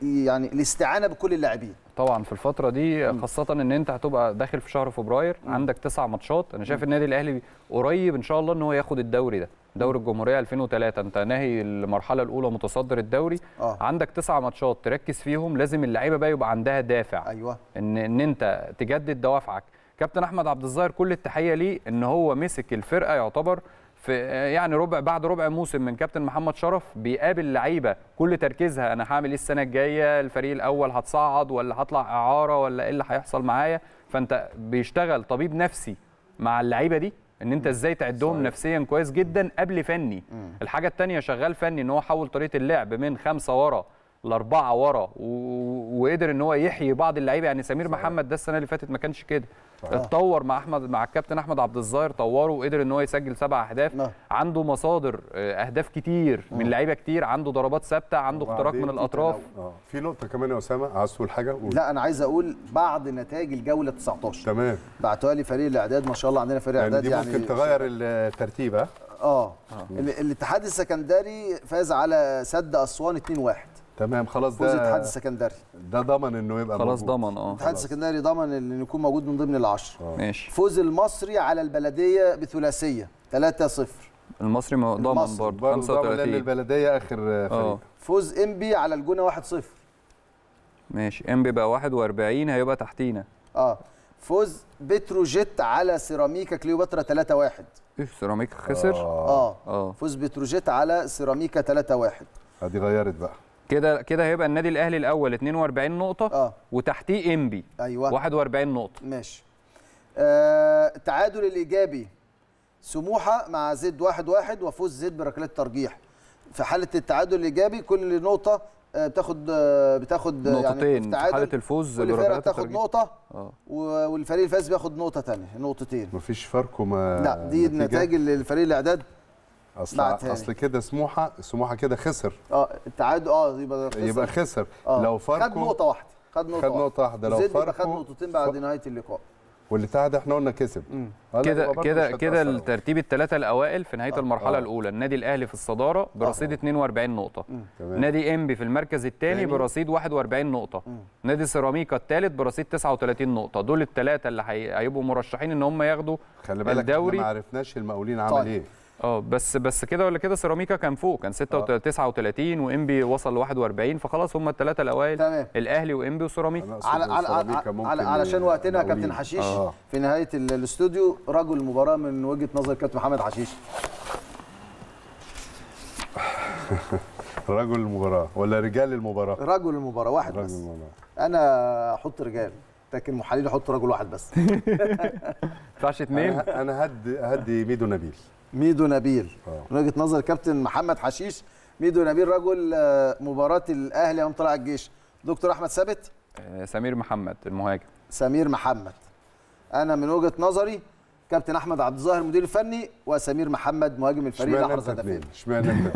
يعني الاستعانه بكل اللاعبين طبعا في الفتره دي خاصه ان انت هتبقى داخل في شهر فبراير عندك تسع ماتشات انا شايف النادي الاهلي قريب ان شاء الله ان هو ياخد الدوري ده دوري الجمهوريه 2003 انت ناهي المرحله الاولى متصدر الدوري آه. عندك تسع ماتشات تركز فيهم لازم اللعيبه بقى يبقى عندها دافع ايوه ان ان انت تجدد دوافعك كابتن احمد عبد الظاهر كل التحيه ليه ان هو مسك الفرقه يعتبر في يعني ربع بعد ربع موسم من كابتن محمد شرف بيقابل لعيبه كل تركيزها انا هعمل ايه السنه الجايه الفريق الاول هتصعد ولا هطلع اعاره ولا ايه اللي هيحصل معايا فانت بيشتغل طبيب نفسي مع اللعيبه دي ان انت ازاي تعدهم صحيح. نفسيا كويس جدا قبل فني مم. الحاجه الثانيه شغال فني ان هو حول طريقه اللعب من خمسه ورا لاربعه ورا و... وقدر ان هو يحيي بعض اللعيبه يعني سمير صحيح. محمد ده السنه اللي فاتت ما كانش كده آه. اتطور مع احمد مع الكابتن احمد عبد الظاهر طوره وقدر ان هو يسجل سبع اهداف نعم. عنده مصادر آه، اهداف كتير من لعيبه كتير عنده ضربات ثابته عنده اختراق من الاطراف في نقطه كمان يا اسامه عايز تقول حاجه قول. لا انا عايز اقول بعد نتائج الجوله 19 تمام بعتوها لي فريق الاعداد ما شاء الله عندنا فريق يعني اعداد يعني, يعني ممكن تغير الترتيب اه, آه. الاتحاد السكندري فاز على سد اسوان 2-1 تمام خلاص ده فوز الاتحاد السكندري ده ضمن انه يبقى خلاص موجود. ضمن اه الاتحاد السكندري ضمن انه يكون موجود من ضمن العشر آه. ماشي فوز المصري على البلديه بثلاثيه 3-0 المصري ضمن برضه 35 ضمن البلديه اخر آه. فريق فوز انبي على الجونه 1-0 ماشي انبي بقى 41 هيبقى تحتينا اه فوز بتروجيت على سيراميكا كليوباترا 3-1 ايه سيراميكا خسر آه. اه اه فوز بتروجيت على سيراميكا 3-1 ادي غيرت بقى كده كده هيبقى النادي الاهلي الاول 42 نقطه اه وتحتيه انبي ايوه 41 نقطه ماشي آه التعادل الايجابي سموحه مع زد 1 1 وفوز زد بركلات ترجيح في حاله التعادل الايجابي كل نقطه آه، بتاخد آه، بتاخد يعني نقطتين يعني في حاله الفوز كل فرقه بتاخد نقطه آه. والفريق الفاز بياخد نقطه ثانيه نقطتين مفيش فرق وما لا دي النتائج اللي الفريق الاعداد اصل اصل كده سموحه سموحه كده خسر اه التعادل اه يبقى خسر يبقى خسر آه. لو فاركو خد نقطه واحده خد نقطه, خد نقطه واحده لو فاركو خد نقطتين بعد ف... نهايه اللقاء والاتحاد احنا قلنا كسب كده كده كده الترتيب الثلاثه الاوائل في نهايه آه. المرحله آه. الاولى النادي الاهلي في الصداره آه. برصيد آه. 42 نقطه مم. نادي انبي في المركز الثاني برصيد 41 نقطه مم. نادي سيراميكا الثالث برصيد 39 نقطه دول الثلاثه اللي هيبقوا مرشحين ان هم ياخدوا خلي بالك ما عرفناش المقاولين عمل طيب. ايه اه بس بس كده ولا كده سيراميكا كان فوق كان 39 اه. وانبي وصل ل 41 فخلاص هم الثلاثه الاوائل تمام الاهلي وانبي وسيراميكا على على على علشان وقتنا يا كابتن حشيش آه. في نهايه الاستوديو رجل المباراه من وجهه نظر كابتن محمد حشيش رجل المباراه ولا رجال المباراه رجل المباراه واحد رجل بس المباراة. انا احط رجال لكن محلل احط رجل واحد بس ما ينفعش اثنين انا هدي هدي ميدو نبيل ميدو نبيل آه. من وجهه نظر كابتن محمد حشيش ميدو نبيل رجل آه، مباراه الاهلي يوم طلع الجيش دكتور احمد ثابت آه، سمير محمد المهاجم سمير محمد انا من وجهه نظري كابتن احمد عبد الظاهر المدير الفني وسمير محمد مهاجم الفريق الاحرز هدفين اشمعنى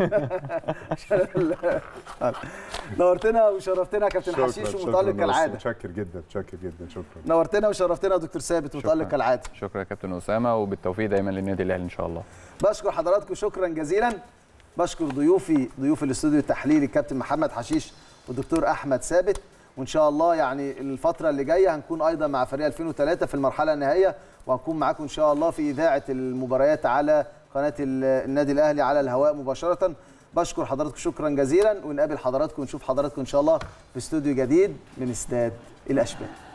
نورتنا وشرفتنا كابتن حشيش ومطلق كالعاده متشكر جدا متشكر جدا شكرا نورتنا وشرفتنا دكتور ثابت ومطلق كالعاده شكرا يا كابتن اسامه وبالتوفيق دايما للنادي الاهلي ان شاء الله بشكر حضراتكم شكرا جزيلا بشكر ضيوفي ضيوف الاستوديو التحليلي كابتن محمد حشيش والدكتور احمد ثابت وان شاء الله يعني الفتره اللي جايه هنكون ايضا مع فريق 2003 في المرحله النهائيه وهنكون معاكم ان شاء الله في اذاعه المباريات على قناه النادي الاهلي على الهواء مباشره بشكر حضراتكم شكرا جزيلا ونقابل حضراتكم ونشوف حضراتكم ان شاء الله في استوديو جديد من استاد الاشبال